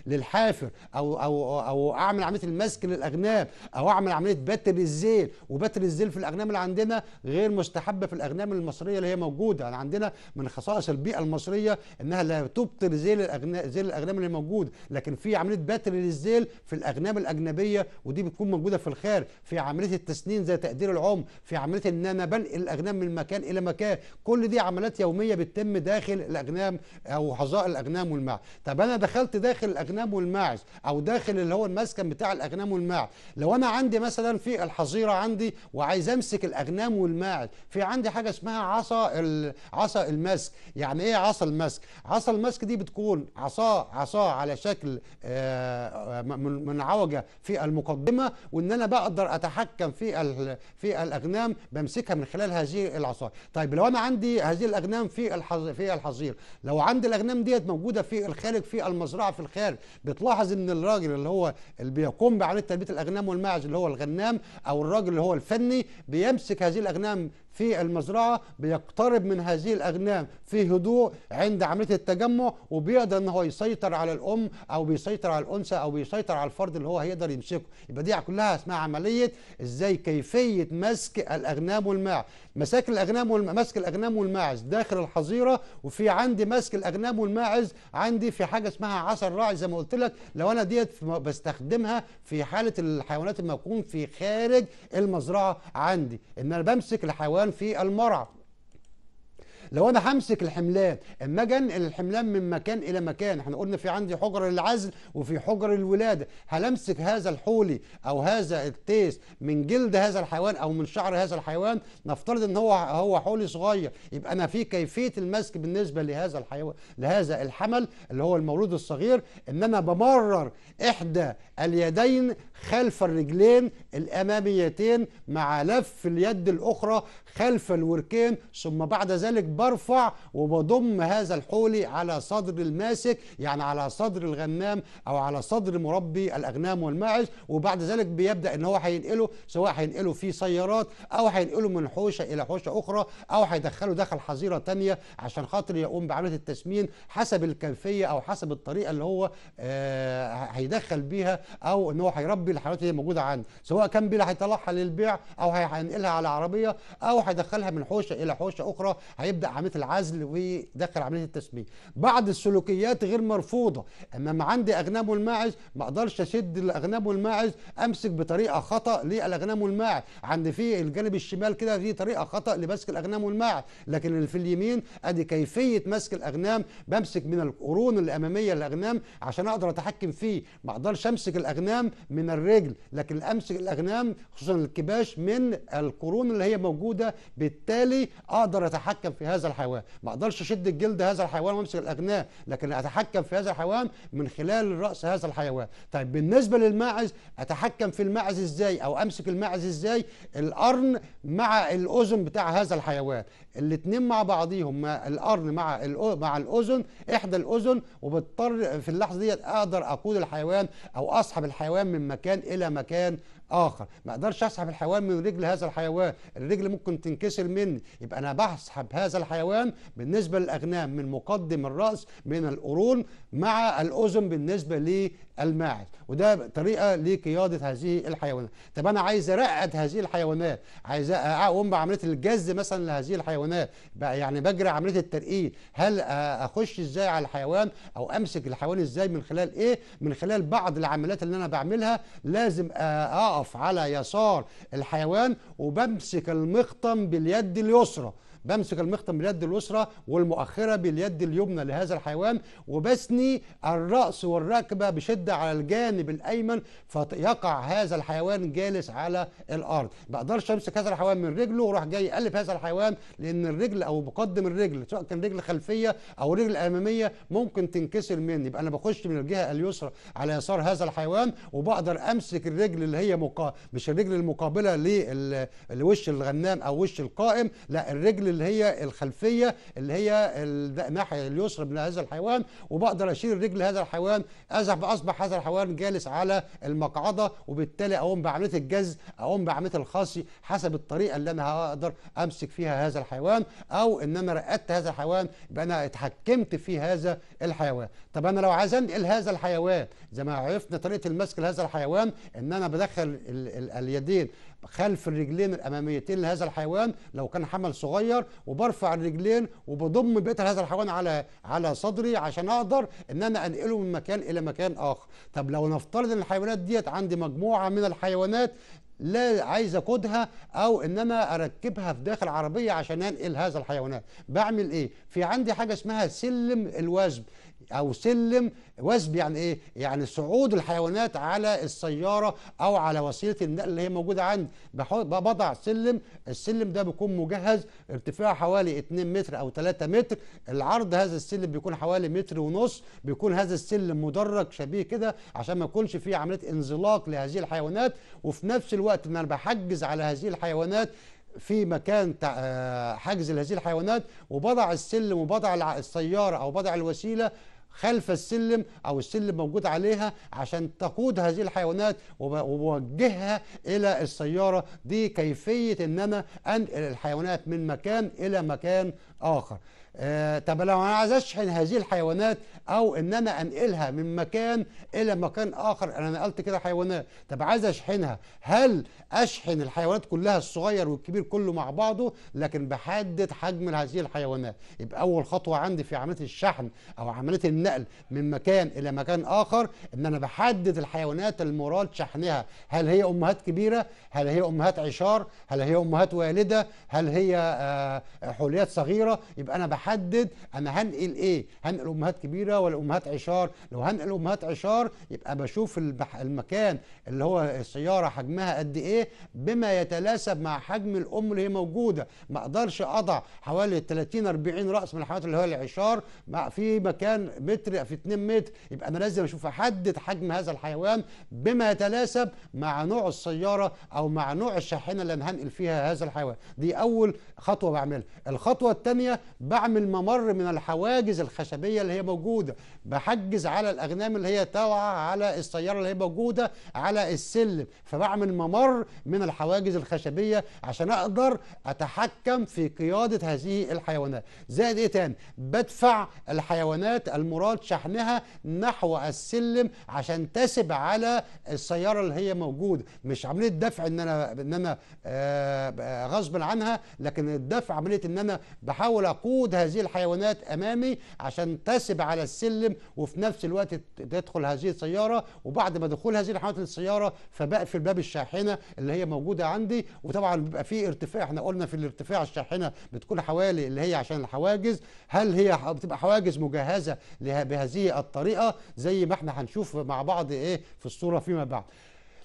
للحافر او او او اعمل عمليه المسك للاغنام او اعمل عمليه بتر الزيل وبتر الزيل في الاغنام اللي عندنا غير مستحبه في الاغنام المصريه اللي هي موجوده يعني عندنا من خصائص البيئه المصريه انها لا تبطر زيل الاغنام زيل الاغنام اللي موجود لكن في عمليه بتر للزيل في الاغنام الاجنبيه ودي بتكون موجوده في الخير في عمليه التسنين زي تقدير العمر في عمليه ان انا بنقل الاغنام من مكان الى مكان كل دي عمليات يوميه بتتم داخل الاغنام او حظائر الاغنام والماعز طب انا دخلت داخل الاغنام والماعز او داخل اللي هو المسكن بتاع الاغنام والماعز لو انا عندي مثلا في الحظيره عندي وعايز امسك الاغنام والماعز في عندي حاجه اسمها عصا عصا المسك يعني ايه عصا المسك عصا المسك دي بتكون عصا عصا على شكل آه آه، منعوجه في المقدمه وان انا بقدر اتحكم في في الاغنام بمسكها من خلال هذه العصايه طيب لو انا عندي هذه الاغنام في في الحظير لو عندي الاغنام ديت موجوده في الخارج في المزرعه في الخارج بتلاحظ ان الراجل اللي هو اللي بيقوم بعمليه تربيه الاغنام والماعز اللي هو الغنام او الراجل اللي هو الفني بيمسك هذه الاغنام في المزرعة بيقترب من هذه الأغنام في هدوء عند عملية التجمع وبيقدر إن هو يسيطر على الأم أو بيسيطر على الأنثى أو بيسيطر على الفرد اللي هو هيقدر يمسكه يبقى دي كلها اسمها عملية إزاي كيفية مسك الأغنام والماع مساكن الاغنام مسك الاغنام والماعز داخل الحظيره وفي عندي مسك الاغنام والماعز عندي في حاجه اسمها عسل راعي زي ما قلت لك لو انا ديت بستخدمها في حاله الحيوانات المكون في خارج المزرعه عندي ان انا بمسك الحيوان في المرعى لو انا همسك الحملان اما اجي انقل الحملان من مكان الى مكان احنا قلنا في عندي حجر العزل وفي حجر الولاده هلمسك هذا الحولي او هذا التيس من جلد هذا الحيوان او من شعر هذا الحيوان نفترض ان هو هو حولي صغير يبقى انا في كيفيه المسك بالنسبه لهذا الحيوان لهذا الحمل اللي هو المولود الصغير ان انا بمرر احدى اليدين خلف الرجلين الأماميتين مع لف اليد الأخرى خلف الوركين ثم بعد ذلك برفع وبضم هذا الحولي على صدر الماسك يعني على صدر الغنام أو على صدر مربي الأغنام والماعز وبعد ذلك بيبدأ إن هو هينقله سواء هينقله في سيارات أو هينقله من حوشة إلى حوشة أخرى أو هيدخله داخل حظيرة تانية عشان خاطر يقوم بعملية التسمين حسب الكيفية أو حسب الطريقة اللي هو آه، هيدخل بيها أو إن هو هيربي الحيوانات اللي موجوده عنده سواء كان بيلا هيطلعها للبيع او هينقلها على عربيه او هيدخلها من حوشه الى حوشه اخرى هيبدا عمليه العزل ويدخل عمليه التسميه بعض السلوكيات غير مرفوضه اما ما عندي اغنام والماعز ما اقدرش اشد الاغنام والماعز امسك بطريقه خطا للاغنام والماعز عند في الجانب الشمال كده في طريقه خطا لمسك الاغنام والماعز لكن اللي في اليمين ادي كيفيه مسك الاغنام بمسك من القرون الاماميه للاغنام عشان اقدر اتحكم فيه ما اقدرش امسك الاغنام من الرجل لكن الامس الاغنام خصوصا الكباش من القرون اللي هي موجوده بالتالي اقدر اتحكم في هذا الحيوان ما اقدرش اشد الجلد هذا الحيوان وامسك الاغنام لكن اتحكم في هذا الحيوان من خلال راس هذا الحيوان طيب بالنسبه للماعز اتحكم في الماعز ازاي او امسك الماعز ازاي القرن مع الاذن بتاع هذا الحيوان الاثنين مع بعضيهم القرن مع مع الاذن احدى الاذن وبضطر في اللحظه ديت اقدر اقود الحيوان او اسحب الحيوان من مكان الى مكان اخر ما اقدرش اسحب الحيوان من رجل هذا الحيوان الرجل ممكن تنكسر مني يبقى انا بسحب هذا الحيوان بالنسبه للاغنام من مقدم الراس من القرون مع الاذن بالنسبه الماعز وده طريقه لقياده هذه الحيوانات طب انا عايز ارقد هذه الحيوانات عايز اقوم بعمليه الجز مثلا لهذه الحيوانات يعني بجري عمليه الترقيد هل اخش ازاي على الحيوان او امسك الحيوان ازاي من خلال ايه من خلال بعض العمليات اللي انا بعملها لازم اقف على يسار الحيوان وبمسك المقطم باليد اليسرى بمسك المخطم باليد اليسرى والمؤخرة باليد اليمنى لهذا الحيوان وبثني الرأس والركبة بشدة على الجانب الأيمن فيقع هذا الحيوان جالس على الأرض ما أقدرش أمسك هذا الحيوان من رجله وراح جاي يقلب هذا الحيوان لأن الرجل أو مقدم الرجل سواء كان رجل خلفية أو رجل أمامية ممكن تنكسر مني يبقى أنا بخش من الجهة اليسرى على يسار هذا الحيوان وبقدر أمسك الرجل اللي هي مقا... مش الرجل المقابلة للوش الغنام أو وش القائم لا الرجل اللي هي الخلفيه اللي هي الناحيه اليسرى من هذا الحيوان وبقدر اشيل رجل هذا الحيوان اصبح هذا الحيوان جالس على المقعده وبالتالي اقوم بعمليه الجز اقوم بعمليه الخاصي حسب الطريقه اللي انا هقدر امسك فيها هذا الحيوان او ان انا رقدت هذا الحيوان يبقى انا اتحكمت في هذا الحيوان طب انا لو عايز انقل هذا الحيوان زي ما عرفنا طريقه المسك لهذا الحيوان ان انا بدخل اليدين خلف الرجلين الاماميتين لهذا الحيوان لو كان حمل صغير وبرفع الرجلين وبضم بيت هذا الحيوان على على صدري عشان اقدر ان انا انقله من مكان الى مكان اخر طب لو نفترض ان الحيوانات ديت عندي مجموعه من الحيوانات لا عايز اقودها او ان انا اركبها في داخل عربيه عشان انقل هذا الحيوانات بعمل ايه في عندي حاجه اسمها سلم الوزن او سلم وثب يعني ايه يعني صعود الحيوانات على السياره او على وسيله النقل اللي هي موجوده عندي بضع سلم السلم ده بيكون مجهز ارتفاعه حوالي 2 متر او 3 متر العرض هذا السلم بيكون حوالي متر ونص بيكون هذا السلم مدرج شبيه كده عشان ما يكونش فيه عمليه انزلاق لهذه الحيوانات وفي نفس الوقت ان انا بحجز على هذه الحيوانات في مكان آه، حجز لهذه الحيوانات وبضع السلم وبضع السياره او بضع الوسيله خلف السلم أو السلم موجود عليها عشان تقود هذه الحيوانات وبوجهها إلى السيارة دي كيفية إن أنا أنقل الحيوانات من مكان إلى مكان آخر آه طب لو انا عايز اشحن هذه الحيوانات او ان انا انقلها من مكان الى مكان اخر انا نقلت كده حيوانات طب عايز اشحنها هل اشحن الحيوانات كلها الصغير والكبير كله مع بعضه لكن بحدد حجم هذه الحيوانات يبقى اول خطوه عندي في عمليه الشحن او عمليه النقل من مكان الى مكان اخر ان انا بحدد الحيوانات المراد شحنها هل هي امهات كبيره هل هي امهات عشار هل هي امهات والده هل هي آه حليات صغيره يبقى انا بحدد احدد انا هنقل ايه هنقل امهات كبيره ولا امهات عشار لو هنقل امهات عشار يبقى بشوف المكان اللي هو السياره حجمها قد ايه بما يتناسب مع حجم الام اللي هي موجوده ما اقدرش اضع حوالي 30 40 راس من الحيوانات اللي هو العشار مع في مكان متر في 2 متر يبقى انا لازم اشوف احدد حجم هذا الحيوان بما يتناسب مع نوع السياره او مع نوع الشاحنه اللي انا هنقل فيها هذا الحيوان دي اول خطوه بعملها الخطوه الثانيه بعمل بعمل الممر من الحواجز الخشبية اللي هي موجودة بحجز على الأغنام اللي هي توعى على السيارة اللي هي موجودة على السلم فبعمل ممر من الحواجز الخشبية عشان أقدر أتحكم في قيادة هذه الحيوانات زائد إيه تاني بدفع الحيوانات المراد شحنها نحو السلم عشان تسب على السيارة اللي هي موجودة مش عملية دفع إن أنا إن أنا آه، غصب عنها لكن الدفع عملية إن أنا بحاول أقود هذه الحيوانات امامي عشان تسب على السلم وفي نفس الوقت تدخل هذه السياره وبعد ما دخول هذه الحيوانات للسياره فبقفل باب الشاحنه اللي هي موجوده عندي وطبعا بيبقى في ارتفاع احنا قلنا في الارتفاع الشاحنه بتكون حوالي اللي هي عشان الحواجز هل هي بتبقى حواجز مجهزه بهذه الطريقه زي ما احنا هنشوف مع بعض ايه في الصوره فيما بعد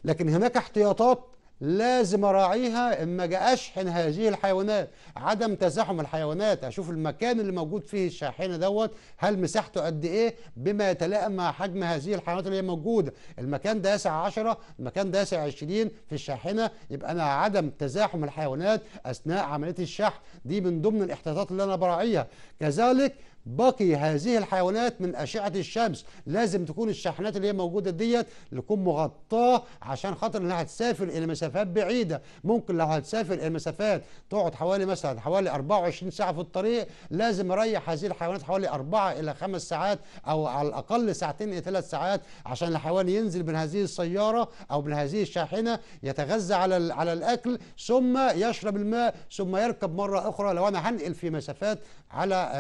لكن هناك احتياطات لازم اراعيها اما اجي اشحن هذه الحيوانات عدم تزاحم الحيوانات اشوف المكان اللي موجود فيه الشاحنه دوت هل مساحته قد ايه بما يتلائم مع حجم هذه الحيوانات اللي هي موجوده المكان ده يسع 10 المكان ده يسع 20 في الشاحنه يبقى انا عدم تزاحم الحيوانات اثناء عمليه الشحن دي من ضمن الاحتياطات اللي انا براعيها كذلك بقي هذه الحيوانات من أشعة الشمس لازم تكون الشاحنات اللي هي موجودة ديت تكون مغطاة عشان خاطر انها هتسافر إلى مسافات بعيدة ممكن لو هتسافر إلى مسافات تقعد حوالي مثلا حوالي 24 ساعة في الطريق لازم أريح هذه الحيوانات حوالي 4 إلى 5 ساعات أو على الأقل ساعتين إلى 3 ساعات عشان الحيوان ينزل من هذه السيارة أو من هذه الشاحنة يتغذى على على الأكل ثم يشرب الماء ثم يركب مرة أخرى لو أنا هنقل في مسافات على آه،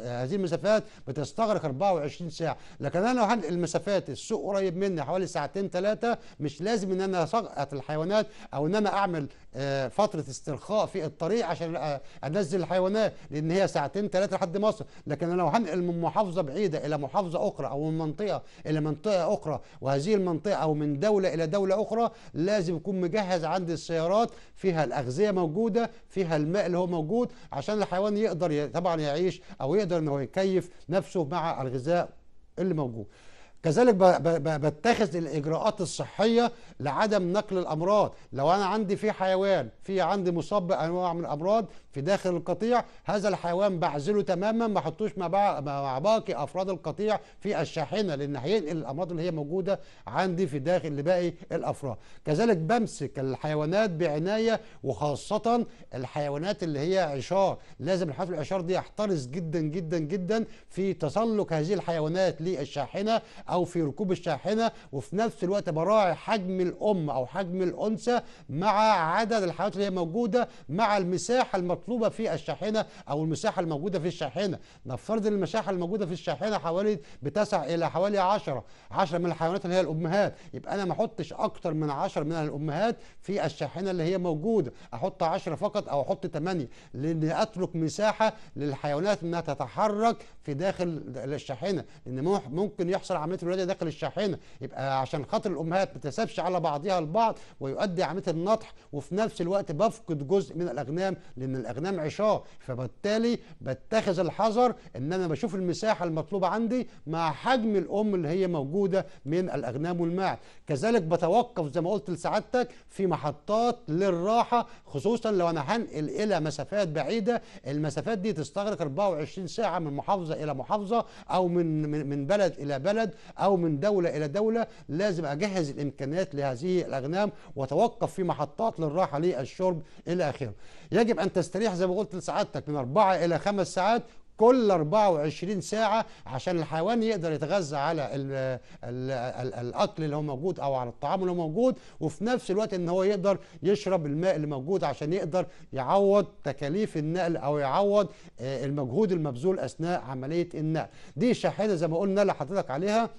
آه، هذه المسافات بتستغرق 24 ساعه لكن انا لو هنقل المسافات السوق قريب مني حوالي ساعتين ثلاثه مش لازم ان انا اسقط الحيوانات او ان انا اعمل آه، فتره استرخاء في الطريق عشان آه، انزل الحيوانات لان هي ساعتين ثلاثه لحد مصر لكن انا لو هنقل من محافظه بعيده الى محافظه اخرى او من منطقه الى منطقه اخرى وهذه المنطقه او من دوله الى دوله اخرى لازم يكون مجهز عندي السيارات فيها الاغذيه موجوده فيها الماء اللي هو موجود عشان الحيوان يقدر طبعا يعيش او يقدر ان هو يكيف نفسه مع الغذاء اللي موجود كذلك بتخذ الاجراءات الصحيه لعدم نقل الامراض لو انا عندي في حيوان في عندي مصاب بانواع من الامراض في داخل القطيع هذا الحيوان بعزله تماما ما احطوش مع, باقي افراد القطيع في الشاحنه لان هينقل الامراض اللي هي موجوده عندي في داخل لباقي الافراد كذلك بمسك الحيوانات بعنايه وخاصه الحيوانات اللي هي عشار لازم الحيوانات العشار دي يحترس جدا جدا جدا في تسلق هذه الحيوانات للشاحنه او في ركوب الشاحنه وفي نفس الوقت براعي حجم الام او حجم الانثى مع عدد الحيوانات اللي هي موجوده مع المساحه المطلوبه في الشاحنه او المساحه الموجوده في الشاحنه نفترض ان المساحه الموجوده في الشاحنه حوالي بتسع الى حوالي 10 10 من الحيوانات اللي هي الامهات يبقى انا ما احطش اكتر من 10 من الامهات في الشاحنه اللي هي موجوده احط 10 فقط او احط 8 لاني اترك مساحه للحيوانات انها تتحرك في داخل الشاحنه لان ممكن يحصل عمليه الولاده داخل الشاحنه يبقى عشان خاطر الامهات ما تسابش على بعضها البعض ويؤدي عمليه النطح وفي نفس الوقت بفقد جزء من الاغنام لان الاغنام عشاء فبالتالي بتخذ الحذر ان انا بشوف المساحه المطلوبه عندي مع حجم الام اللي هي موجوده من الاغنام والماع كذلك بتوقف زي ما قلت لسعادتك في محطات للراحه خصوصا لو انا هنقل الى مسافات بعيده المسافات دي تستغرق 24 ساعه من محافظه الى محافظه او من من بلد الى بلد أو من دولة إلى دولة لازم أجهز الإمكانيات لهذه الأغنام وتوقف في محطات للراحة للشرب إلى آخره يجب أن تستريح زي ما قلت لسعادتك من أربعة إلى خمس ساعات كل 24 ساعة عشان الحيوان يقدر يتغذى على الـ الـ الـ الأكل اللي هو موجود أو على الطعام اللي هو موجود وفي نفس الوقت إن هو يقدر يشرب الماء اللي موجود عشان يقدر يعوض تكاليف النقل أو يعوض آه، المجهود المبذول أثناء عملية النقل دي شاحنة زي ما قلنا لحضرتك عليها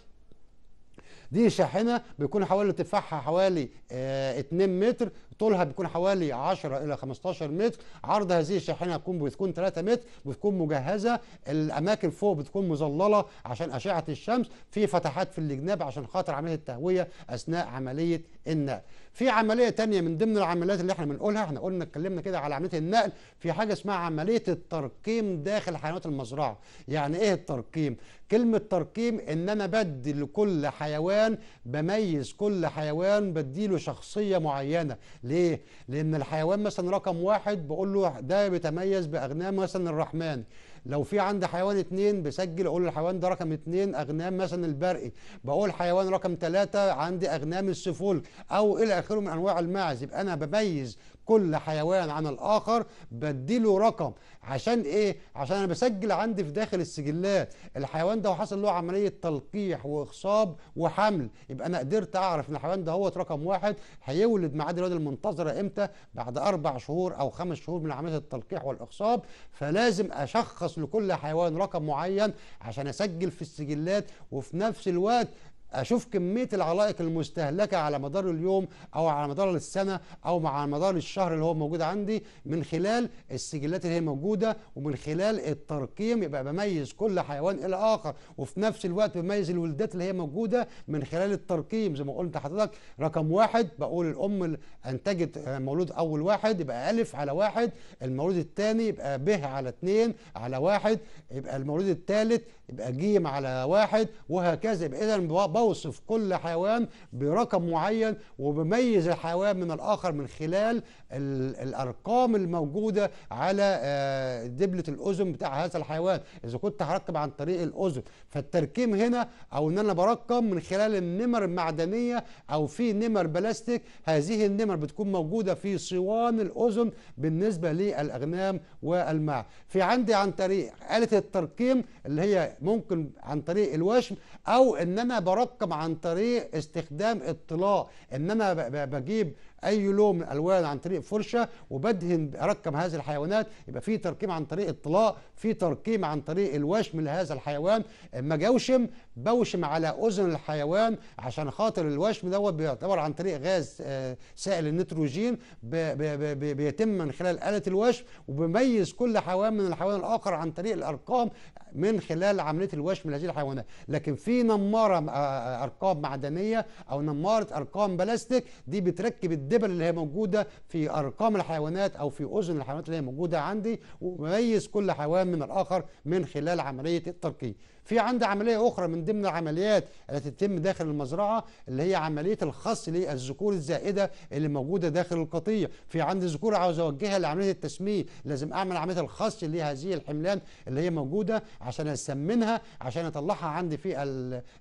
دي شاحنة بيكون حوالي ارتفاعها حوالي 2 آه، متر طولها بيكون حوالي 10 الى 15 متر عرض هذه الشاحنه بيكون بتكون 3 متر بتكون مجهزه الاماكن فوق بتكون مظلله عشان اشعه الشمس في فتحات في الجناب عشان خاطر عمليه التهويه اثناء عمليه النقل في عمليه تانية من ضمن العمليات اللي احنا بنقولها احنا قلنا اتكلمنا كده على عمليه النقل في حاجه اسمها عمليه الترقيم داخل حيوانات المزرعه يعني ايه الترقيم كلمه ترقيم ان انا بدي لكل حيوان بميز كل حيوان بديله شخصيه معينه ليه؟ لأن الحيوان مثلا رقم واحد بقول له ده بيتميز بأغنام مثلا الرحمن لو في عندي حيوان اتنين بسجل اقول الحيوان ده رقم اتنين اغنام مثلا البرقي بقول حيوان رقم ثلاثة عندي اغنام السفول او الى اخره من انواع الماعز يبقى انا بميز كل حيوان عن الاخر بديله رقم عشان ايه عشان انا بسجل عندي في داخل السجلات الحيوان ده حصل له عمليه تلقيح واخصاب وحمل يبقى انا قدرت اعرف ان الحيوان ده هو رقم واحد هيولد ميعاد الولاده المنتظره امتى بعد اربع شهور او خمس شهور من عمليه التلقيح والاخصاب فلازم اشخص لكل حيوان رقم معين عشان اسجل في السجلات وفي نفس الوقت اشوف كميه العلائق المستهلكه على مدار اليوم او على مدار السنه او على مدار الشهر اللي هو موجود عندي من خلال السجلات اللي هي موجوده ومن خلال الترقيم يبقى بميز كل حيوان الى اخر وفي نفس الوقت بميز الولدات اللي هي موجوده من خلال الترقيم زي ما قلت لحضرتك رقم واحد بقول الام انتجت مولود اول واحد يبقى الف على واحد المولود الثاني يبقى ب على اثنين على واحد يبقى المولود الثالث يبقى جيم على واحد وهكذا يبقى إذا بوصف كل حيوان برقم معين وبميز الحيوان من الآخر من خلال الأرقام الموجودة على آه، دبلة الأذن بتاع هذا الحيوان إذا كنت هركب عن طريق الأذن فالتركيم هنا أو إن أنا برقم من خلال النمر المعدنية أو في نمر بلاستيك هذه النمر بتكون موجودة في صوان الأذن بالنسبة للأغنام والمع في عندي عن طريق آلة الترقيم اللي هي ممكن عن طريق الوشم او ان انا برقم عن طريق استخدام اطلاع ان انا بجيب اي لون من الالوان عن طريق فرشه وبدهن اركب هذه الحيوانات يبقى في تركيم عن طريق الطلاء في تركيم عن طريق الوشم لهذا الحيوان اما جوشم بوشم على اذن الحيوان عشان خاطر الوشم دوت بيعتبر عن طريق غاز آه، سائل النيتروجين بيتم من خلال آلة الوشم وبيميز كل حيوان من الحيوان الآخر عن طريق الأرقام من خلال عملية الوشم لهذه الحيوانات لكن في نمارة آه، آه، أرقام معدنية أو نمارة أرقام بلاستيك دي بتركب الدم الدبل اللي هي موجوده في ارقام الحيوانات او في اذن الحيوانات اللي هي موجوده عندي وبميز كل حيوان من الاخر من خلال عمليه الترقيم في عندي عملية أخرى من ضمن العمليات التي تتم داخل المزرعة اللي هي عملية الخص للذكور الزائدة اللي موجودة داخل القطيع في عندي ذكور عاوز أوجهها لعملية التسمية لازم أعمل عملية الخص لهذه الحملان اللي هي موجودة عشان أسمنها عشان أطلعها عندي في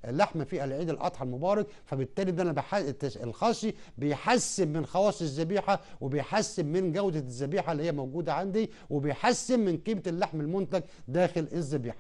اللحم في العيد الأضحى المبارك فبالتالي ده أنا بح... الخصي بيحسن من خواص الذبيحة وبيحسن من جودة الذبيحة اللي هي موجودة عندي وبيحسن من قيمة اللحم المنتج داخل الذبيحة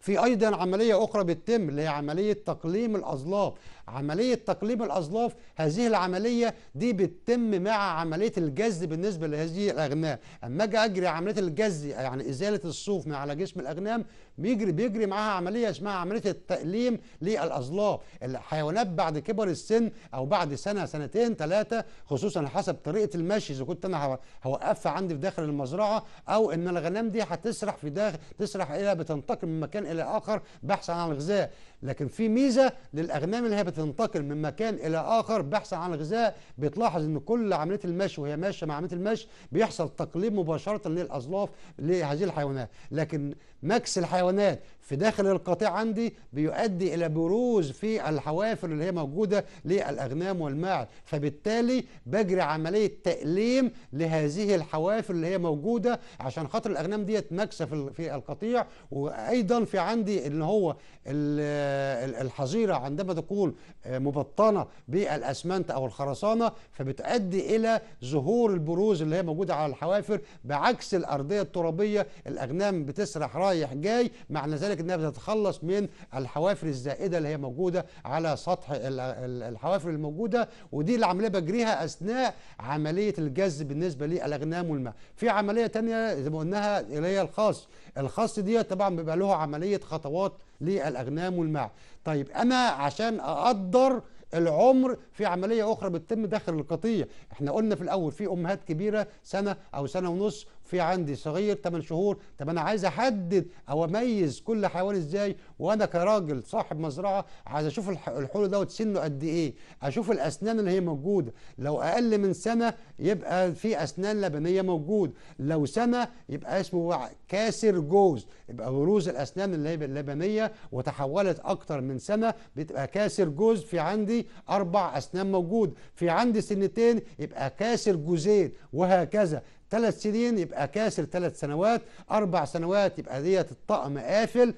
في ايضا عمليه اخرى بتتم اللي هي عمليه تقليم الاظلاف عمليه تقليم الاظلاف هذه العمليه دي بتتم مع عمليه الجز بالنسبه لهذه الاغنام اما اجي اجري عمليه الجز يعني ازاله الصوف من على جسم الاغنام بيجري بيجري معاها عمليه اسمها عمليه التأليم للاظلاف الحيوانات بعد كبر السن او بعد سنه سنتين ثلاثه خصوصا حسب طريقه المشي اذا كنت انا هوقفها عندي في داخل المزرعه او ان الاغنام دي هتسرح في داخل تسرح الى بتنتقل من مكان إلى آخر بحثا عن الغذاء لكن في ميزه للاغنام اللي هي بتنتقل من مكان الى اخر بحثا عن الغذاء بتلاحظ ان كل عمليه المشي وهي ماشيه مع عمليه المشي بيحصل تقليب مباشره للاظلاف لهذه الحيوانات لكن مكس الحيوانات في داخل القطيع عندي بيؤدي الى بروز في الحوافر اللي هي موجوده للاغنام والماعز فبالتالي بجري عمليه تأليم لهذه الحوافر اللي هي موجوده عشان خاطر الاغنام ديت مكسه في القطيع وايضا في عندي اللي هو ال آه، الحظيره عندما تكون آه، مبطنه بالاسمنت او الخرسانه فبتؤدي الى ظهور البروز اللي هي موجوده على الحوافر بعكس الارضيه الترابيه الاغنام بتسرح رايح جاي معنى ذلك انها بتتخلص من الحوافر الزائده اللي هي موجوده على سطح الحوافر الموجوده ودي العمليه بجريها اثناء عمليه الجذب بالنسبه للاغنام والماء في عمليه ثانيه زي ما قلناها اللي هي الخاص الخاص دي طبعا بيبقى له عمليه خطوات للأغنام والماع طيب أنا عشان أقدر العمر في عمليه اخرى بتتم داخل القطيه احنا قلنا في الاول في امهات كبيره سنه او سنه ونص في عندي صغير 8 شهور طب انا عايز احدد او اميز كل حيوان ازاي وانا كراجل صاحب مزرعه عايز اشوف الحول دوت سنه قد ايه اشوف الاسنان اللي هي موجوده لو اقل من سنه يبقى في اسنان لبنيه موجود لو سنه يبقى اسمه كاسر جوز يبقى بروز الاسنان اللي هي اللبنيه وتحولت اكتر من سنه بتبقى كاسر جوز في عندي اربع اسنان موجود في عندي سنتين يبقى كاسر جوزين وهكذا ثلاث سنين يبقى كاسر ثلاث سنوات أربع سنوات يبقى ديت الطقم قافل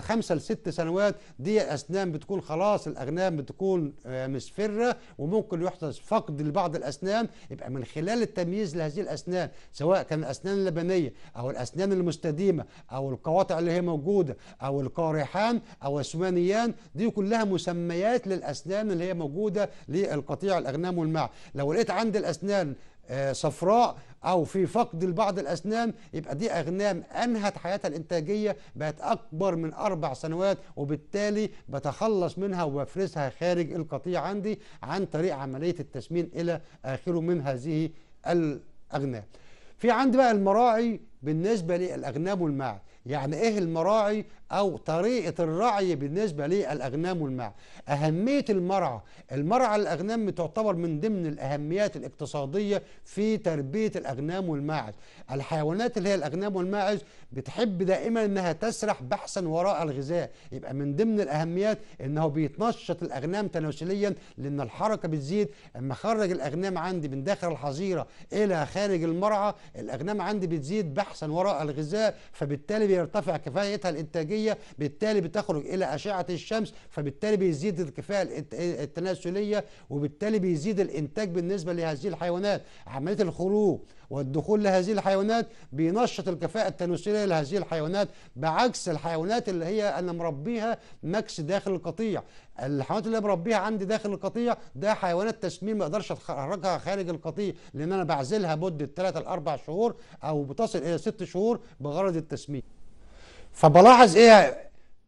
خمسة لست سنوات دي أسنان بتكون خلاص الأغنام بتكون آه، مسفرة وممكن يحدث فقد لبعض الأسنان يبقى من خلال التمييز لهذه الأسنان سواء كان الأسنان اللبنية أو الأسنان المستديمة أو القواطع اللي هي موجودة أو القارحان أو السمانيان دي كلها مسميات للأسنان اللي هي موجودة للقطيع الأغنام والمع لو لقيت عند الأسنان آه، صفراء أو في فقد لبعض الأسنان يبقى دي أغنام أنهت حياتها الإنتاجية بقت أكبر من أربع سنوات وبالتالي بتخلص منها وبفرزها خارج القطيع عندي عن طريق عملية التسمين إلى آخره من هذه الأغنام في عندي بقى المراعي بالنسبة للأغنام والمعز يعني ايه المراعي او طريقه الرعي بالنسبه للاغنام والمع اهميه المرعى المرعى للاغنام تعتبر من ضمن الاهميات الاقتصاديه في تربيه الاغنام والماعز الحيوانات اللي هي الاغنام والماعز بتحب دائما انها تسرح بحثا وراء الغذاء يبقى من ضمن الاهميات انه بيتنشط الاغنام تناسليا لان الحركه بتزيد اما خرج الاغنام عندي من داخل الحظيره الى خارج المرعى الاغنام عندي بتزيد بحثا وراء الغذاء فبالتالي بيرتفع كفايتها الانتاجيه بالتالي بتخرج الى اشعه الشمس فبالتالي بيزيد الكفاءه التناسليه وبالتالي بيزيد الانتاج بالنسبه لهذه الحيوانات عمليه الخروج والدخول لهذه الحيوانات بينشط الكفاءة التناسلية لهذه الحيوانات بعكس الحيوانات اللي هي أنا مربيها مكس داخل القطيع الحيوانات اللي مربيها عندي داخل القطيع ده حيوانات تسمين ما اقدرش اخرجها خارج القطيع لان انا بعزلها مده 3 ل 4 شهور او بتصل الى 6 شهور بغرض التسمين فبلاحظ ايه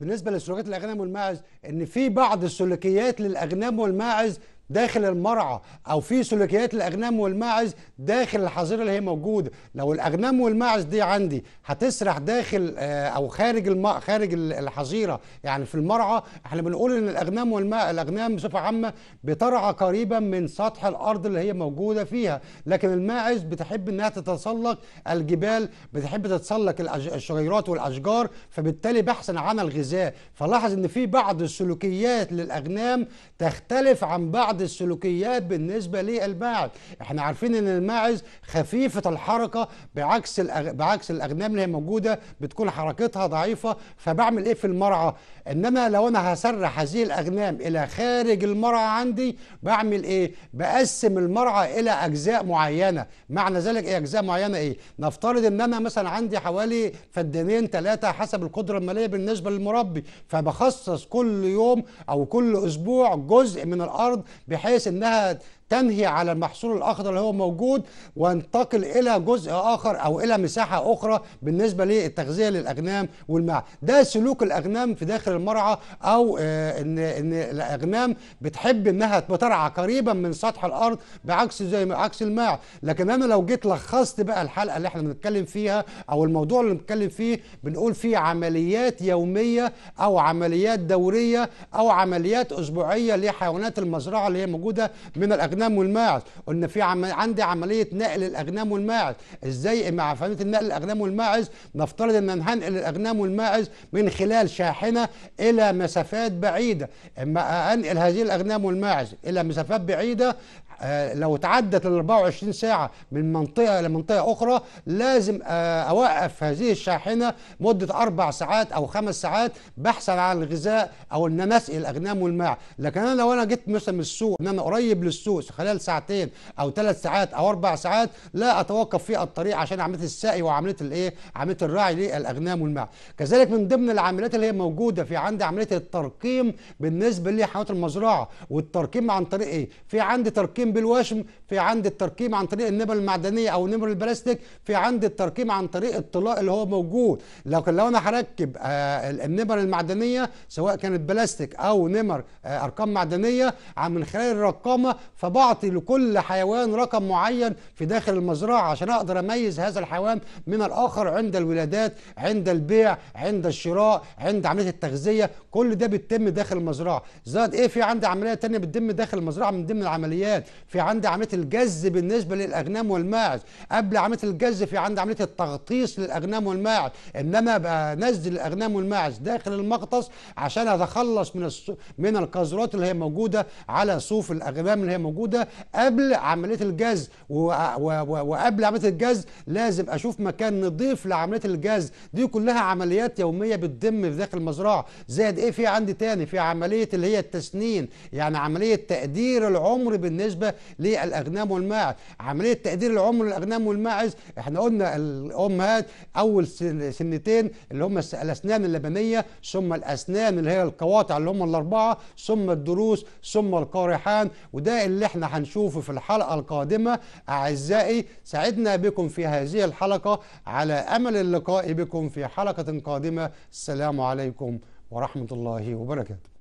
بالنسبه لسلوكيات الاغنام والماعز ان في بعض السلوكيات للاغنام والماعز داخل المرعى او في سلوكيات الاغنام والماعز داخل الحظيره اللي هي موجوده لو الاغنام والماعز دي عندي هتسرح داخل آه، او خارج الماء خارج الحظيره يعني في المرعى احنا بنقول ان الاغنام والماء الاغنام بصفه عامه بترعى قريبا من سطح الارض اللي هي موجوده فيها لكن الماعز بتحب انها تتسلق الجبال بتحب تتسلق الشجيرات والاشجار فبالتالي بحثا عن الغذاء فلاحظ ان في بعض السلوكيات للاغنام تختلف عن بعض بعض السلوكيات بالنسبه للماعز احنا عارفين ان الماعز خفيفه الحركه بعكس الأغ... بعكس الاغنام اللي هي موجوده بتكون حركتها ضعيفه فبعمل ايه في المرعى انما لو انا هسرح هذه الاغنام الى خارج المرعى عندي بعمل ايه بقسم المرعى الى اجزاء معينه معنى ذلك ايه اجزاء معينه ايه نفترض ان انا مثلا عندي حوالي فدانين ثلاثه حسب القدره الماليه بالنسبه للمربي فبخصص كل يوم او كل اسبوع جزء من الارض بحيث انها تنهي على المحصول الاخضر اللي هو موجود وانتقل الى جزء اخر او الى مساحه اخرى بالنسبه للتغذيه للاغنام والماء ده سلوك الاغنام في داخل المرعى او آه، ان ان الاغنام بتحب انها بترعى قريبا من سطح الارض بعكس زي ما عكس الماع لكن انا لو جيت لخصت بقى الحلقه اللي احنا بنتكلم فيها او الموضوع اللي بنتكلم فيه بنقول فيه عمليات يوميه او عمليات دوريه او عمليات اسبوعيه لحيوانات المزرعه اللي هي موجوده من الاغنام الاغنام والماعز قلنا في عم... عندي عمليه نقل الاغنام والماعز ازاي مع عمليه نقل الاغنام والماعز نفترض ان هنقل الاغنام والماعز من خلال شاحنه الى مسافات بعيده اما انقل هذه الاغنام والماعز الى مسافات بعيده آه، لو تعدت ال 24 ساعة من منطقة لمنطقة أخرى لازم آه، أوقف هذه الشاحنة مدة أربع ساعات أو خمس ساعات بحثا عن الغذاء أو إن أنا أسقي الأغنام والماع لكن أنا لو أنا جيت مثلا من السوق إن أنا قريب للسوق خلال ساعتين أو ثلاث ساعات أو أربع ساعات لا أتوقف في الطريق عشان عملية السقي وعملية الإيه عملية الراعي للأغنام والماع كذلك من ضمن العمليات اللي هي موجودة في عندي عملية الترقيم بالنسبة لحيوانات المزرعة والترقيم عن طريق إيه في عندي ترقيم التركيم بالوشم في عند التركيب عن طريق النبر المعدنيه او النبر البلاستيك في عند التركيب عن طريق الطلاء اللي هو موجود لكن لو انا هركب آه، النبر المعدنيه سواء كانت بلاستيك او نمر آه، ارقام معدنيه من خلال الرقامه فبعطي لكل حيوان رقم معين في داخل المزرعه عشان اقدر اميز هذا الحيوان من الاخر عند الولادات عند البيع عند الشراء عند عمليه التغذيه كل ده بيتم داخل المزرعه زائد ايه في عندي عمليه تانية بتتم داخل المزرعه من ضمن العمليات في عندي عمليه الجز بالنسبه للاغنام والماعز قبل عمليه الجز في عندي عمليه التغطيس للاغنام والماعز انما بنزل الاغنام والماعز داخل المغطس عشان اتخلص من الس... من القذرات اللي هي موجوده على صوف الاغنام اللي هي موجوده قبل عمليه الجز و... و... و... وقبل عمليه الجز لازم اشوف مكان نضيف لعمليه الجز دي كلها عمليات يوميه بتدم في داخل المزرعه زائد ايه في عندي تاني في عمليه اللي هي التسنين يعني عمليه تقدير العمر بالنسبه الكبيره للاغنام والماعز عمليه تقدير العمر للاغنام والماعز احنا قلنا الامهات اول سنتين اللي هم الاسنان اللبنيه ثم الاسنان اللي هي القواطع اللي هم الاربعه ثم الضروس ثم القارحان وده اللي احنا هنشوفه في الحلقه القادمه اعزائي سعدنا بكم في هذه الحلقه على امل اللقاء بكم في حلقه قادمه السلام عليكم ورحمه الله وبركاته